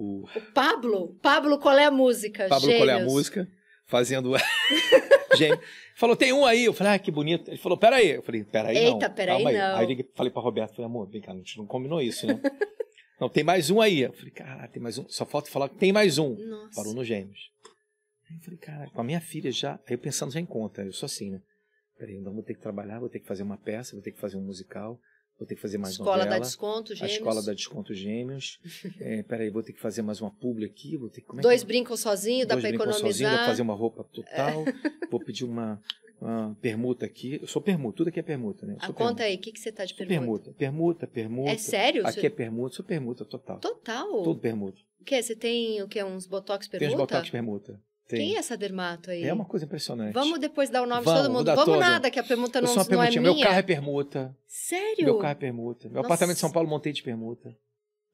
o... o Pablo? Pablo, qual é a música? Pablo, qual é a música? Fazendo. gente Falou, tem um aí. Eu falei, ah, que bonito. Ele falou, peraí. Eu falei, peraí. Eita, não, peraí, não. Aí, aí liguei, falei pra Roberto, falei, amor, vem cá, a gente não combinou isso, né? não, tem mais um aí. Eu falei, cara, tem mais um. Só falta falar que tem mais um. Nossa. Parou no Gêmeos. Aí eu falei, cara, com a minha filha já. Aí eu pensando já em conta, eu sou assim, né? Peraí, então vou ter que trabalhar, vou ter que fazer uma peça, vou ter que fazer um musical, vou ter que fazer mais escola uma Escola da Desconto Gêmeos. A Escola da Desconto Gêmeos. é, peraí, vou ter que fazer mais uma publi aqui, vou ter Como é Dois que... É? brincam sozinho, Dois dá para economizar. sozinho, vou fazer uma roupa total, é. vou pedir uma, uma, permuta aqui. Eu sou permuta, tudo aqui é permuta, né? Ah, conta aí, o que, que você tá de permuta? Permuta, permuta, permuta. É sério? Aqui você... é permuta, sou permuta total. Total? Tudo permuta. O que? Você tem o que? Uns botox permuta? Tem uns botox permuta. Tem. Quem é essa dermato aí? É uma coisa impressionante. Vamos depois dar o nome Vamos, de todo mundo. Vamos toda. nada, que a permuta não, não é minha. Meu carro é permuta. Sério? Meu carro é permuta. Meu Nossa. apartamento de São Paulo montei de permuta.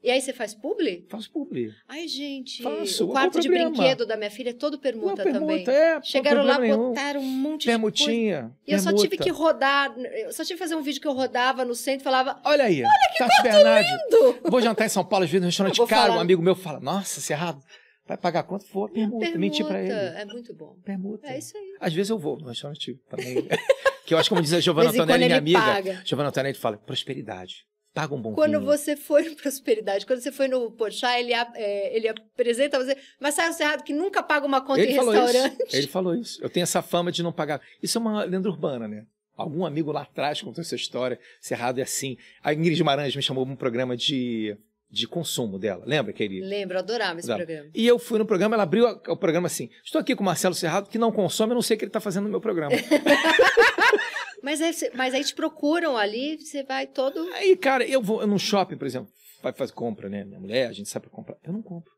E aí você faz publi? Faço publi. Ai, gente. Faço. O quarto de brinquedo da minha filha é todo permuta, não, permuta também. É, Chegaram lá, nenhum. botaram um monte Permutinha, de coisa. E permuta. eu só tive que rodar, eu só tive que fazer um vídeo que eu rodava no centro e falava: Olha aí, olha que Tati quarto lindo! Vou jantar em São Paulo, às vezes, num restaurante caro, falar. um amigo meu fala: Nossa, cerrado. É Vai pagar quanto for, permuta, permuta mentir para ele. É muito bom. Permuta. É isso aí. Às vezes eu vou no restaurante também. que eu acho como diz a Giovanna Antonelli, minha amiga. Paga. Giovanna Antonelli fala, prosperidade. Paga um bom Quando vinho. você foi em Prosperidade, quando você foi no Pochá, ele, é, ele apresenta você, o Cerrado, que nunca paga uma conta ele em restaurante. Isso. Ele falou isso. Eu tenho essa fama de não pagar. Isso é uma lenda urbana, né? Algum amigo lá atrás contou essa história. Cerrado é assim. A Ingrid Maranhas me chamou para um programa de de consumo dela. Lembra, querida? Lembro, adorava esse programa. E eu fui no programa, ela abriu o programa assim: estou aqui com o Marcelo Serrado, que não consome, eu não sei o que ele está fazendo no meu programa. mas, aí, mas aí te procuram ali, você vai todo. Aí, cara, eu vou eu num shopping, por exemplo, vai fazer compra, né? Minha mulher, a gente sabe pra comprar. Eu não compro.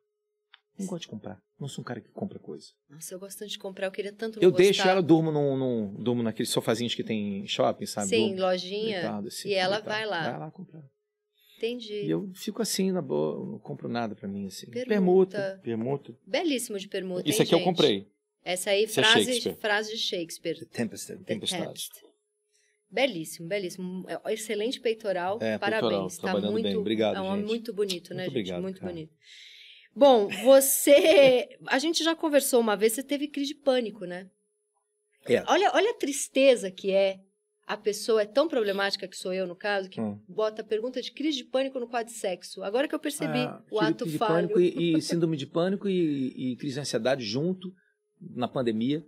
Não gosto de comprar. Não sou um cara que compra coisa. Nossa, eu gosto tanto de comprar, eu queria tanto Eu gostar. deixo ela, durmo, num, num, durmo naqueles sofazinhos que tem em shopping, sabe? Sim, durmo, lojinha. Deitado, assim, e ela deitado. vai lá. Vai lá comprar. Entendi. E eu fico assim na boa, não compro nada para mim assim. Permuta. permuta. permuta. Belíssimo de permuta. Isso hein, aqui gente? eu comprei. Essa aí frase, é frase de Shakespeare. The Tempestade. The Tempestade. Tempest. Belíssimo, belíssimo. É, excelente peitoral. É, Parabéns. Peitoral, tá muito, bem. Obrigado, é um homem muito bonito, né, muito gente? muito cara. bonito. Bom, você. a gente já conversou uma vez, você teve crise de pânico, né? É. Olha, olha a tristeza que é a pessoa é tão problemática que sou eu, no caso, que hum. bota pergunta de crise de pânico no quadro de sexo. Agora que eu percebi ah, o ato crise falho. De pânico e, e, síndrome de pânico e, e, crise de ansiedade junto na pandemia.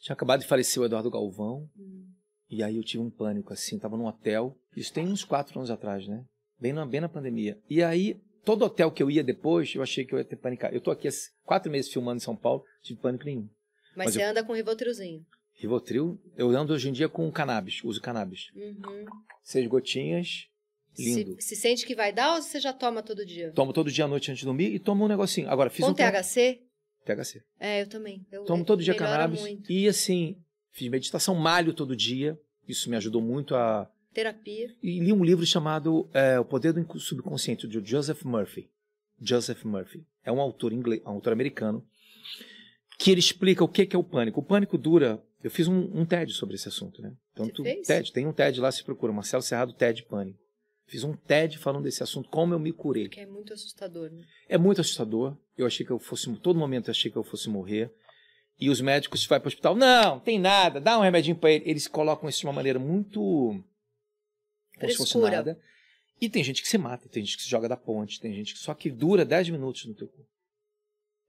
Tinha acabado de falecer o Eduardo Galvão. Hum. E aí eu tive um pânico, assim, tava num hotel. Isso tem uns quatro anos atrás, né? Bem na, bem na pandemia. E aí, todo hotel que eu ia depois, eu achei que eu ia ter pânico. Eu tô aqui há quatro meses filmando em São Paulo, tive pânico nenhum. Mas, Mas você eu... anda com um rivotrilzinho. Rivotril, eu ando hoje em dia com cannabis, uso cannabis. Uhum. Seis gotinhas, lindo. Se, se, sente que vai dar ou você já toma todo dia? Tomo todo dia à noite antes de dormir e tomo um negocinho. Agora, fiz com um... THC? THC. É, eu também. Eu, tomo todo dia cannabis. Muito. E assim, fiz meditação, malho todo dia. Isso me ajudou muito a... Terapia. E li um livro chamado é, O Poder do Subconsciente, de Joseph Murphy. Joseph Murphy. É um autor, inglês, um autor americano que ele explica o que é o pânico. O pânico dura eu fiz um, um TED sobre esse assunto, né? Então, Você tu, fez? TED, tem um TED lá, se procura, Marcelo Serrado, TED Pânico. Fiz um TED falando desse assunto, como eu me curei. Que é muito assustador, né? É muito assustador. Eu achei que eu fosse, todo momento eu achei que eu fosse morrer. E os médicos vai para o hospital, não, tem nada, dá um remedinho para ele. Eles colocam isso de uma maneira muito desfuncionada. E tem gente que se mata, tem gente que se joga da ponte, tem gente que só que dura 10 minutos no teu corpo.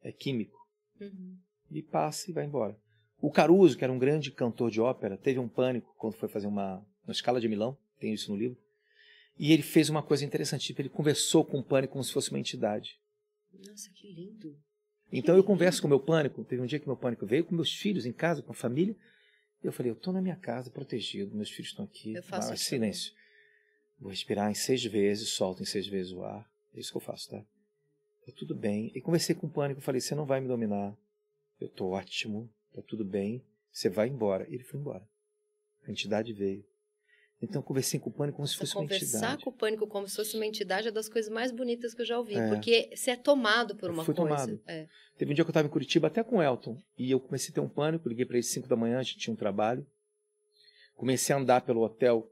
É químico. Uhum. E passa e vai embora. O Caruso, que era um grande cantor de ópera, teve um pânico quando foi fazer uma, uma escala de Milão, tem isso no livro. E ele fez uma coisa interessante, tipo, ele conversou com o pânico como se fosse uma entidade. Nossa, que lindo. Então que eu lindo. converso com o meu pânico, teve um dia que meu pânico veio com meus filhos em casa, com a família. Eu falei, eu estou na minha casa, protegido, meus filhos estão aqui. Eu faço ah, silêncio. Também. Vou respirar em seis vezes, solto em seis vezes o ar. É isso que eu faço, tá? Eu, tá tudo bem. E conversei com o pânico, falei, você não vai me dominar. Eu estou ótimo. Tá tudo bem, você vai embora. Ele foi embora. A entidade veio. Então eu conversei com o pânico como se então, fosse uma entidade. Conversar com o pânico como se fosse uma entidade é das coisas mais bonitas que eu já ouvi, é. porque você é tomado por uma fui coisa. Tomado. É. Teve um dia que eu estava em Curitiba até com o Elton e eu comecei a ter um pânico, liguei para ele 5 da manhã, a gente tinha um trabalho. Comecei a andar pelo hotel,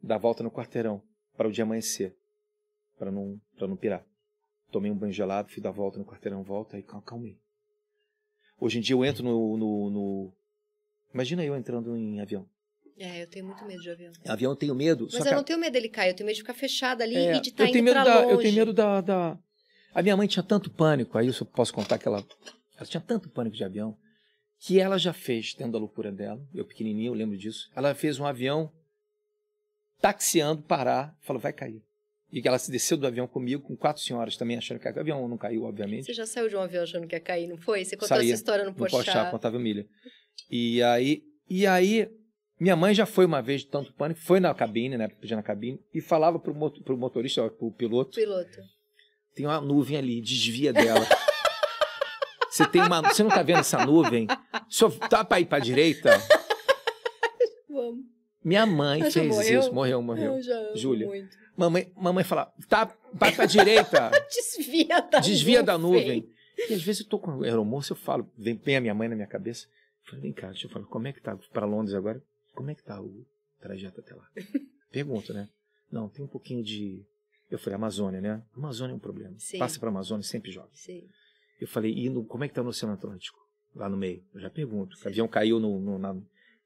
dar volta no quarteirão para o dia amanhecer, para não para não pirar. Tomei um banho gelado, fui dar volta no quarteirão, volta e calmei. Hoje em dia eu entro no, no, no... Imagina eu entrando em avião. É, eu tenho muito medo de avião. Avião eu tenho medo. Mas eu que... não tenho medo dele cair, eu tenho medo de ficar fechada ali é, e de estar tá eu indo da, longe. Eu tenho medo da, da... A minha mãe tinha tanto pânico, aí eu posso contar que ela... Ela tinha tanto pânico de avião que ela já fez, tendo a loucura dela, eu pequenininho, eu lembro disso. Ela fez um avião taxiando parar, falou, vai cair. E que ela se desceu do avião comigo, com quatro senhoras também achando que O avião não caiu, obviamente. Você já saiu de um avião achando que ia cair, não foi? Você contou Saía, essa história no Pochá. No Pochá, contava milha. E aí, e aí, minha mãe já foi uma vez de tanto pânico, foi na cabine, né? Já na cabine, e falava pro, mot pro motorista, pro piloto. Piloto. Tem uma nuvem ali, desvia dela. Você tem uma. Você não tá vendo essa nuvem? Só dá tá pra ir pra direita? Vamos. Minha mãe Ela fez morreu? isso. Morreu, morreu. Eu já amo Júlia. Muito. Mamãe, mamãe fala, tá, vai pra direita. desvia da Desvia nuvem. da nuvem. E às vezes eu tô com o aeromoço, eu falo, vem, vem a minha mãe na minha cabeça. Eu falo, vem cá, deixa eu falar, como é que tá pra Londres agora? Como é que tá o trajeto até lá? Pergunto, né? Não, tem um pouquinho de. Eu falei, Amazônia, né? Amazônia é um problema. Sim. Passa pra Amazônia e sempre joga. Sim. Eu falei, e no, como é que tá no Oceano Atlântico? Lá no meio. Eu já pergunto. O avião caiu no, no na,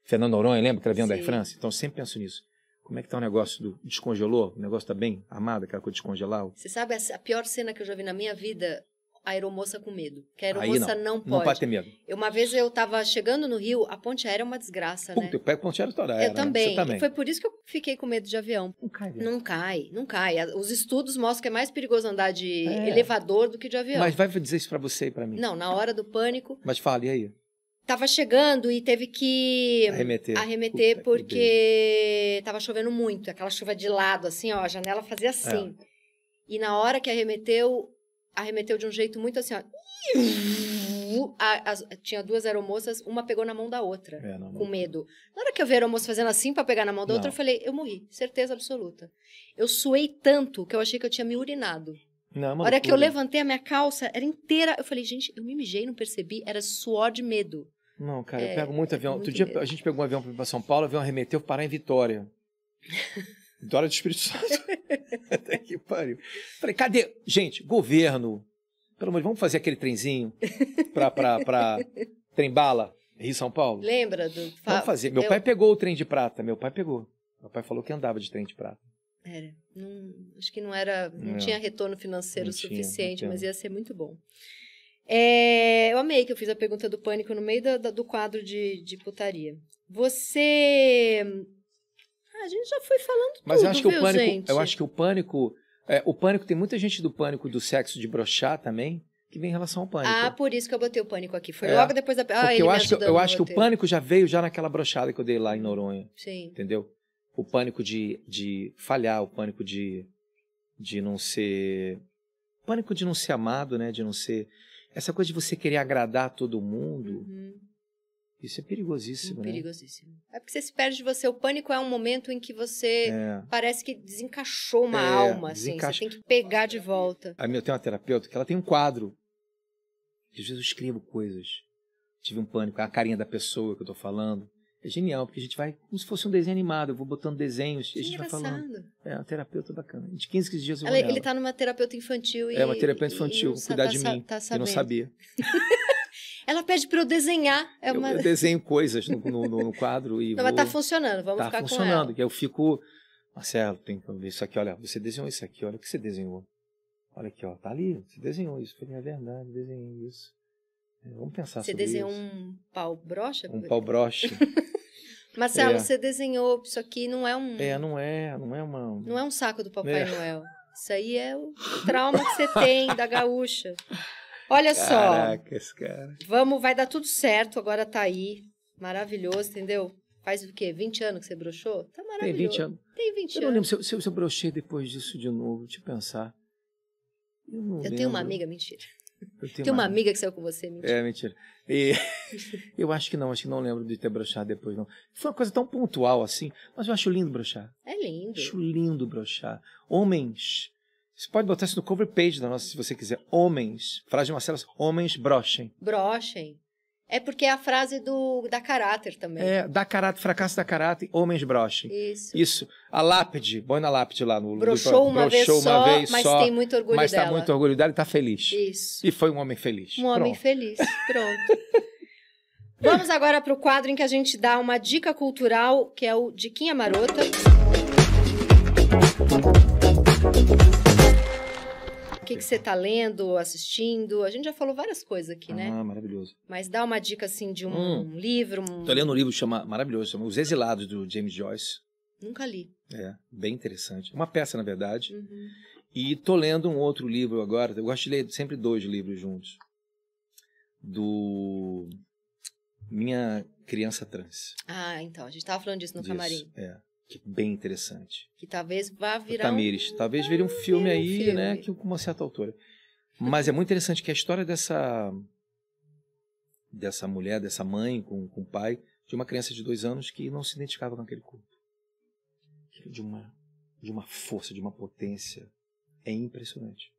Fernando Noronha, lembra que ela da Air France? Então sempre penso nisso. Como é que tá o negócio do descongelou? O negócio tá bem armado, aquela coisa de descongelar? Você sabe é a pior cena que eu já vi na minha vida? A aeromoça com medo. Que a aeromoça não, não, pode. Não pode ter medo. Eu, uma vez eu tava chegando no Rio, a ponte aérea é uma desgraça, né? Eu pego ponte aérea toda. Eu era, né? também. Né? também. foi por isso que eu fiquei com medo de avião. Não cai. Né? Não cai, não cai. Os estudos mostram que é mais perigoso andar de é. elevador do que de avião. Mas vai dizer isso para você e para mim. Não, na hora do pânico. Mas fale aí estava chegando e teve que arremeter, arremeter Puta porque estava chovendo muito, aquela chuva de lado, assim, ó, a janela fazia é. assim. É. E na hora que arremeteu, arremeteu de um jeito muito assim, ó. A, a, tinha duas aeromoças, uma pegou na mão da outra, é, não, com medo. Na hora que eu vi a aeromoça fazendo assim para pegar na mão da não. outra, eu falei, eu morri, certeza absoluta. Eu suei tanto que eu achei que eu tinha me urinado. na é hora que eu levantei a minha calça, era inteira. Eu falei, gente, eu me mijei, não percebi, era suor de medo. Não, cara, é, eu pego muito é avião. Muito Outro dia medo. a gente pegou um avião para São Paulo, o avião arremeteu para parar em Vitória. Vitória do Espírito Santo. Até que pariu. Falei, cadê? Gente, governo. Pelo amor de vamos fazer aquele trenzinho para pra, pra Trembala e Rio São Paulo? Lembra do. Vamos fazer. Meu eu... pai pegou o trem de prata, meu pai pegou. Meu pai falou que andava de trem de prata. Era. Não, acho que não era. Não, não tinha retorno financeiro suficiente, tinha, mas ia ser muito bom. É, eu amei que eu fiz a pergunta do pânico no meio do quadro de, de putaria. Você. Ah, a gente já foi falando Mas tudo, eu acho que viu, o pânico, gente? Eu acho que o pânico. É, o pânico tem muita gente do pânico do sexo de brochar também que vem em relação ao pânico. Ah, por isso que eu botei o pânico aqui. Foi é, logo depois da. Ah, eu acho, que, eu acho que o pânico já veio já naquela brochada que eu dei lá em Noronha. Sim. Entendeu? O pânico de, de falhar, o pânico de, de não ser. Pânico de não ser amado, né? De não ser. Essa coisa de você querer agradar todo mundo. Uhum. Isso é perigosíssimo, é perigosíssimo. Né? É porque você se perde de você. O pânico é um momento em que você é. parece que desencaixou uma é, alma, desencaixa. assim. Você tem que pegar de volta. A minha, eu tenho uma terapeuta que ela tem um quadro. Às vezes eu escrevo coisas. Tive um pânico, a carinha da pessoa que eu tô falando. É genial, porque a gente vai como se fosse um desenho animado, eu vou botando desenhos, que a gente engraçado. vai falando. É, uma terapeuta bacana. De 15, 15 dias eu vou Ele, é, ele tá numa terapeuta infantil e. É, uma terapeuta infantil, cuidar tá, de mim. Tá eu não sabia. Ela pede para eu desenhar. É uma... eu, eu, desenho coisas no, no, no quadro e. Não, vou... mas tá funcionando, vamos tá ficar funcionando, com ela. funcionando, que eu fico. Marcelo, tem que ver isso aqui, olha, você desenhou isso aqui, olha o que você desenhou. Olha aqui, ó, tá ali, você desenhou isso. Foi minha verdade, desenhei isso. É, vamos pensar Você desenhou isso. um pau brocha? Um pau brocha. Marcelo, é. você desenhou, isso aqui não é um. É, não é, não é uma. Não é um saco do Papai é. Noel. Isso aí é o trauma que você tem da gaúcha. Olha Caraca, só. Caraca, esse cara. Vamos, vai dar tudo certo, agora tá aí. Maravilhoso, entendeu? Faz o quê? 20 anos que você broxou? Tá maravilhoso. Tem 20 anos. Tem 20 eu não lembro se eu, se eu brochei depois disso de novo, deixa eu pensar. Eu, eu tenho uma amiga, mentira. Tem uma, amiga que saiu com você, mentira. É, mentira. E, eu acho que não, acho que não lembro de ter brochado depois, não. Foi uma coisa tão pontual assim, mas eu acho lindo brochar. É lindo. Acho lindo brochar. Homens, você pode botar isso no cover page da nossa, se você quiser. Homens, frase de Marcelo, homens brochem. Brochem. É porque é a frase do da caráter também. É, da caráter, fracasso da caráter, homens broche. Isso. Isso. A lápide, boi na lápide lá no Brochou uma, brochou vez, uma só, vez mas tem muito orgulho mas tá dela. Mas tá muito orgulho dela e tá feliz. Isso. E foi um homem feliz. Um Pronto. homem feliz. Pronto. Vamos agora para o quadro em que a gente dá uma dica cultural, que é o Diquinha Marota que, que você está lendo, assistindo. A gente já falou várias coisas aqui, ah, né? Ah, maravilhoso. Mas dá uma dica, assim, de um, hum. um livro. Um... lendo um livro chama, maravilhoso, chama Os Exilados, do James Joyce. Nunca li. É, bem interessante. Uma peça, na verdade. Uhum. E tô lendo um outro livro agora. Eu gosto de ler sempre dois livros juntos. Do Minha Criança Trans. Ah, então. A gente estava falando disso no disso, camarim. É. Que bem interessante. Que talvez vá virar. Tamires. Um... Talvez vire um filme um aí, né, filme. né? Que com uma certa altura. Mas é muito interessante que a história dessa dessa mulher, dessa mãe com, com o pai, de uma criança de dois anos que não se identificava com aquele corpo. De uma, de uma força, de uma potência. É impressionante.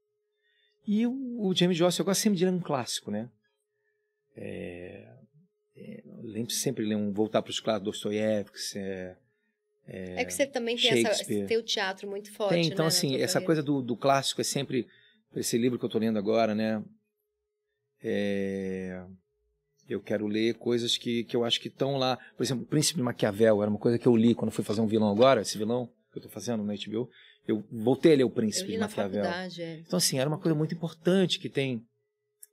E o, o James Joyce, eu gosto sempre de ler um clássico, né? É, é, lembro sempre de um, voltar para os clássicos, Dostoiévski, é, é, é que você também tem, essa, tem o teatro muito forte. Tem, então, né, assim, né, essa coisa do, do clássico é sempre. Esse livro que eu estou lendo agora, né? É, eu quero ler coisas que, que eu acho que estão lá. Por exemplo, Príncipe de Maquiavel era uma coisa que eu li quando fui fazer um vilão agora, esse vilão que eu estou fazendo no HBO. Eu voltei a ler O Príncipe de Maquiavel. É. Então, assim, era uma coisa muito importante que tem.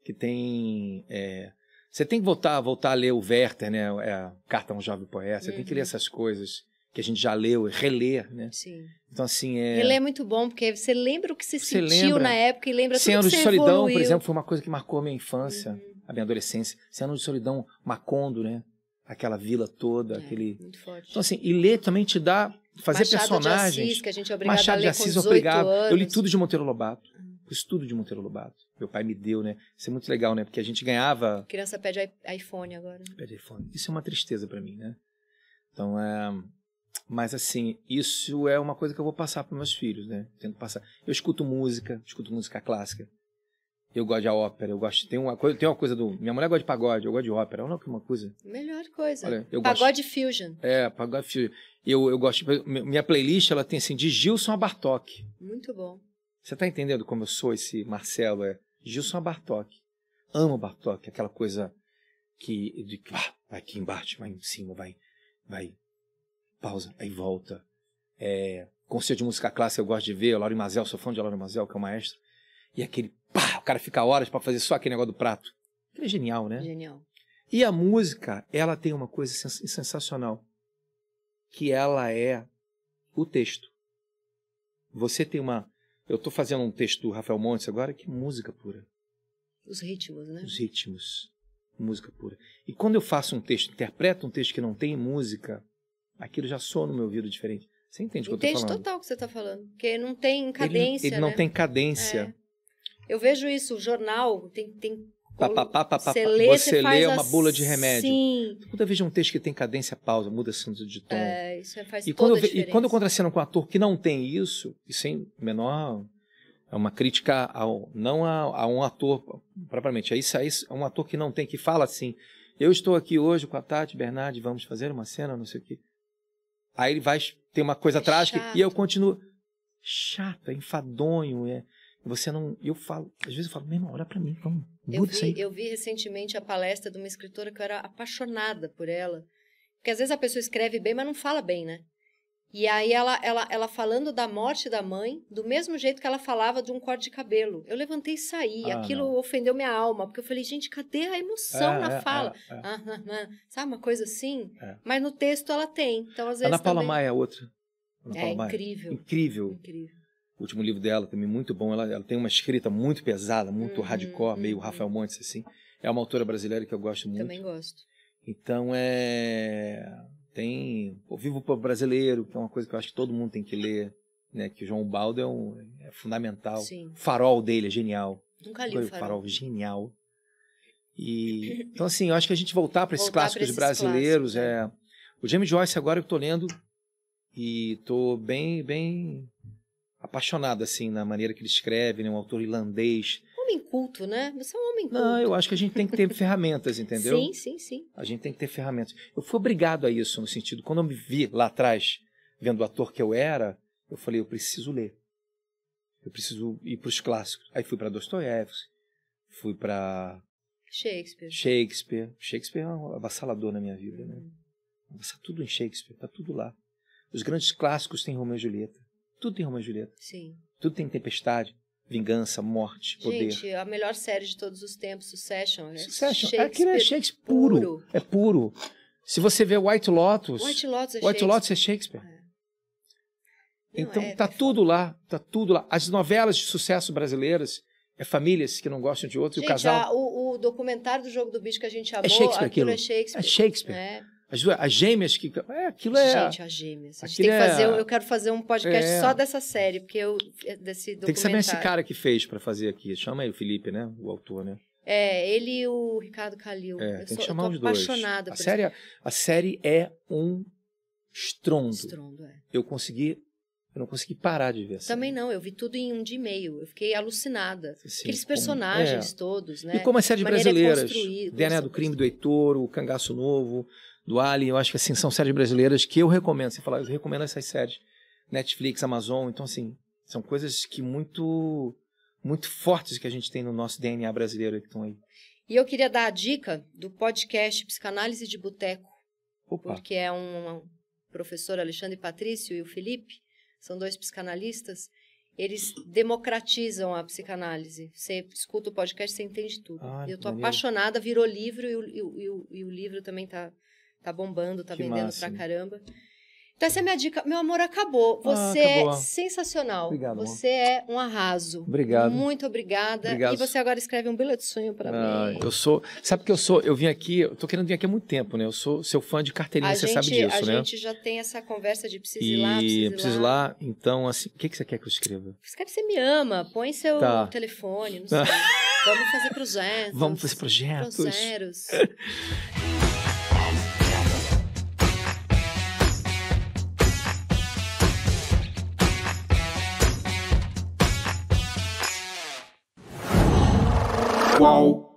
que tem é, Você tem que voltar, voltar a ler o Werther, né? É, Carta a um Jovem Poeta. Você uhum. tem que ler uhum. essas coisas que a gente já leu é e né? Sim. Então, assim, é... Relê é muito bom, porque você lembra o que você, você sentiu lembra... na época e lembra Cem tudo anos de solidão, evoluiu. por exemplo, foi uma coisa que marcou a minha infância, uhum. a minha adolescência. Cem anos de solidão, Macondo, né? Aquela vila toda, é, aquele... Muito forte. Então, assim, e ler também te dá... Fazer Machado personagens... Machado de Assis, que a gente é obrigado Machado a ler de Assis, com obrigado. Anos. Eu li tudo de Monteiro Lobato. Uhum. O estudo de Monteiro Lobato. Meu pai me deu, né? Isso é muito legal, né? Porque a gente ganhava... A criança pede iPhone agora. Né? Pede iPhone. Isso é uma tristeza para mim, né? Então, é mas assim, isso é uma coisa que eu vou passar para meus filhos, né? Tento passar. Eu escuto música, escuto música clássica. Eu gosto de ópera, eu gosto. Tem uma coisa, tem uma coisa do. Minha mulher gosta de pagode, eu gosto de ópera. Olha que uma coisa. Melhor coisa. Olha, pagode gosto, fusion. É, pagode fusion. Eu, eu gosto. Minha playlist ela tem assim de Gilson a Bartok. Muito bom. Você tá entendendo como eu sou esse Marcelo? É Gilson a Bartok. Amo Bartok, aquela coisa que de, ah, vai aqui embaixo, vai em cima, vai vai pausa, aí volta. É, concerto de música clássica eu gosto de ver, o Mazel, sou fã de Laura Mazel, que é o maestro. E aquele pá, o cara fica horas para fazer só aquele negócio do prato. Ele é genial, né? Genial. E a música, ela tem uma coisa sens sensacional, que ela é o texto. Você tem uma... Eu estou fazendo um texto do Rafael Montes agora, que é música pura. Os ritmos, né? Os ritmos. Música pura. E quando eu faço um texto, interpreto um texto que não tem música, aquilo já soa no meu ouvido diferente. Você entende o que eu estou falando? total o que você está falando. Porque não tem cadência. Ele, ele né? não tem cadência. É. Eu vejo isso, o jornal tem. tem você lê, você lê uma assim. bula de remédio. Sim. Quando eu vejo um texto que tem cadência, pausa, muda sentido de tom. É, isso é, faz e quando, eu, ve... e quando eu contraceno com um ator que não tem isso, e sem menor. É uma crítica ao, não a, a um ator propriamente. É isso, é é um ator que não tem, que fala assim: eu estou aqui hoje com a Tati Bernard, vamos fazer uma cena, não sei o quê. Aí ele vai ter uma coisa é trágica chato. e eu continuo chato, é enfadonho, é você não, eu falo, às vezes eu falo, meu irmão, olha para mim, vamos, eu vi, eu vi recentemente a palestra de uma escritora que eu era apaixonada por ela. Porque às vezes a pessoa escreve bem, mas não fala bem, né? E aí ela, ela, ela falando da morte da mãe, do mesmo jeito que ela falava de um corte de cabelo. Eu levantei e saí. Ah, Aquilo não. ofendeu minha alma, porque eu falei, gente, cadê a emoção é, na é, fala? É, é. Ah, ah, ah, sabe, uma coisa assim? É. Mas no texto ela tem. Então, às vezes. Ana Paula também... Maia é outra. Ana é Paula incrível. Maia. Incrível. Incrível. O último livro dela também muito bom. Ela, ela tem uma escrita muito pesada, muito uhum, hardcore, uhum, meio uhum. Rafael Montes, assim. É uma autora brasileira que eu gosto muito. Também gosto. Então é tem O Vivo Povo Brasileiro, que é uma coisa que eu acho que todo mundo tem que ler, né? Que o João Baldo é, um, é fundamental. Sim. Farol dele é genial. Nunca li o Farol. Farol genial. E, então, assim, eu acho que a gente voltar para esses clássicos esses brasileiros. Clássicos. É, é. o James Joyce agora eu estou lendo e estou bem, bem apaixonado, assim, na maneira que ele escreve, né? Um autor irlandês homem culto, né? Você é um homem culto. Não, eu acho que a gente tem que ter ferramentas, entendeu? Sim, sim, sim. A gente tem que ter ferramentas. Eu fui obrigado a isso, no sentido, quando eu me vi lá atrás, vendo o ator que eu era, eu falei, eu preciso ler. Eu preciso ir para os clássicos. Aí fui para Dostoiévski, fui para Shakespeare. Shakespeare. Shakespeare é um avassalador na minha vida, né? Avassar uhum. tudo em Shakespeare, tá tudo lá. Os grandes clássicos têm Romeu e Julieta. Tudo tem Romeu e Julieta. Sim. Tudo tem Tempestade vingança, morte, poder. Gente, a melhor série de todos os tempos, Succession. Né? É Succession, Shakespeare aquilo é Shakespeare puro. puro. É puro. Se você vê White Lotus, White Lotus é White Shakespeare. Lotus é Shakespeare. É. Não, então é, tá é tudo lá, tá tudo lá. As novelas de sucesso brasileiras é famílias que não gostam de outro, gente, o casal. A, o, o, documentário do Jogo do Bicho que a gente é amou, é Shakespeare, aquilo, é aquilo é Shakespeare. É Shakespeare. Né? As, as gêmeas que. É, aquilo é. Gente, as gêmeas. A gente tem que é fazer. É, eu quero fazer um podcast é, só dessa série, porque eu. É, desse Tem que saber esse cara que fez para fazer aqui. Chama aí o Felipe, né? O autor, né? É, ele e o Ricardo Calil. É, eu tem sou, que chamar eu tô os apaixonada A série, isso. É, a série é um estrondo. Estrondo, é. Eu consegui eu não consegui parar de ver Também não, eu vi tudo em um dia e meio. Eu fiquei alucinada. Sim, Aqueles personagens como, é. todos, né? E como as séries brasileiras. DNA do Crime do Heitor, o Cangaço Novo, do Alien, eu acho que assim, são séries brasileiras que eu recomendo. Você fala, eu recomendo essas séries. Netflix, Amazon, então assim, são coisas que muito muito fortes que a gente tem no nosso DNA brasileiro que estão aí. E eu queria dar a dica do podcast Psicanálise de Boteco, porque é um, um professor Alexandre Patrício e o Felipe, são dois psicanalistas, eles democratizam a psicanálise. Você escuta o podcast, você entende tudo. Ah, eu estou apaixonada, virou livro e o, e o, e o livro também está Tá bombando, tá que vendendo máximo. pra caramba. Então essa é a minha dica. Meu amor, acabou. Ah, você ah, acabou. é sensacional. Obrigado, você amor. é um arraso. Obrigado. Muito obrigada. Obrigado. E você agora escreve um bilhete de sonho para ah, mim. Eu sou. Sabe que eu sou? Eu vim aqui, eu tô querendo vir aqui há muito tempo, né? Eu sou seu fã de carteirinha, a você gente, sabe disso, a né? A gente já tem essa conversa de preciso e... ir lá, preciso ir lá. lá. Então, assim, o que, que você quer que eu escreva? Você quer que você me ama, põe seu tá. telefone, não sei. Vamos fazer projetos. Vamos fazer projetos. Projetos. whoa.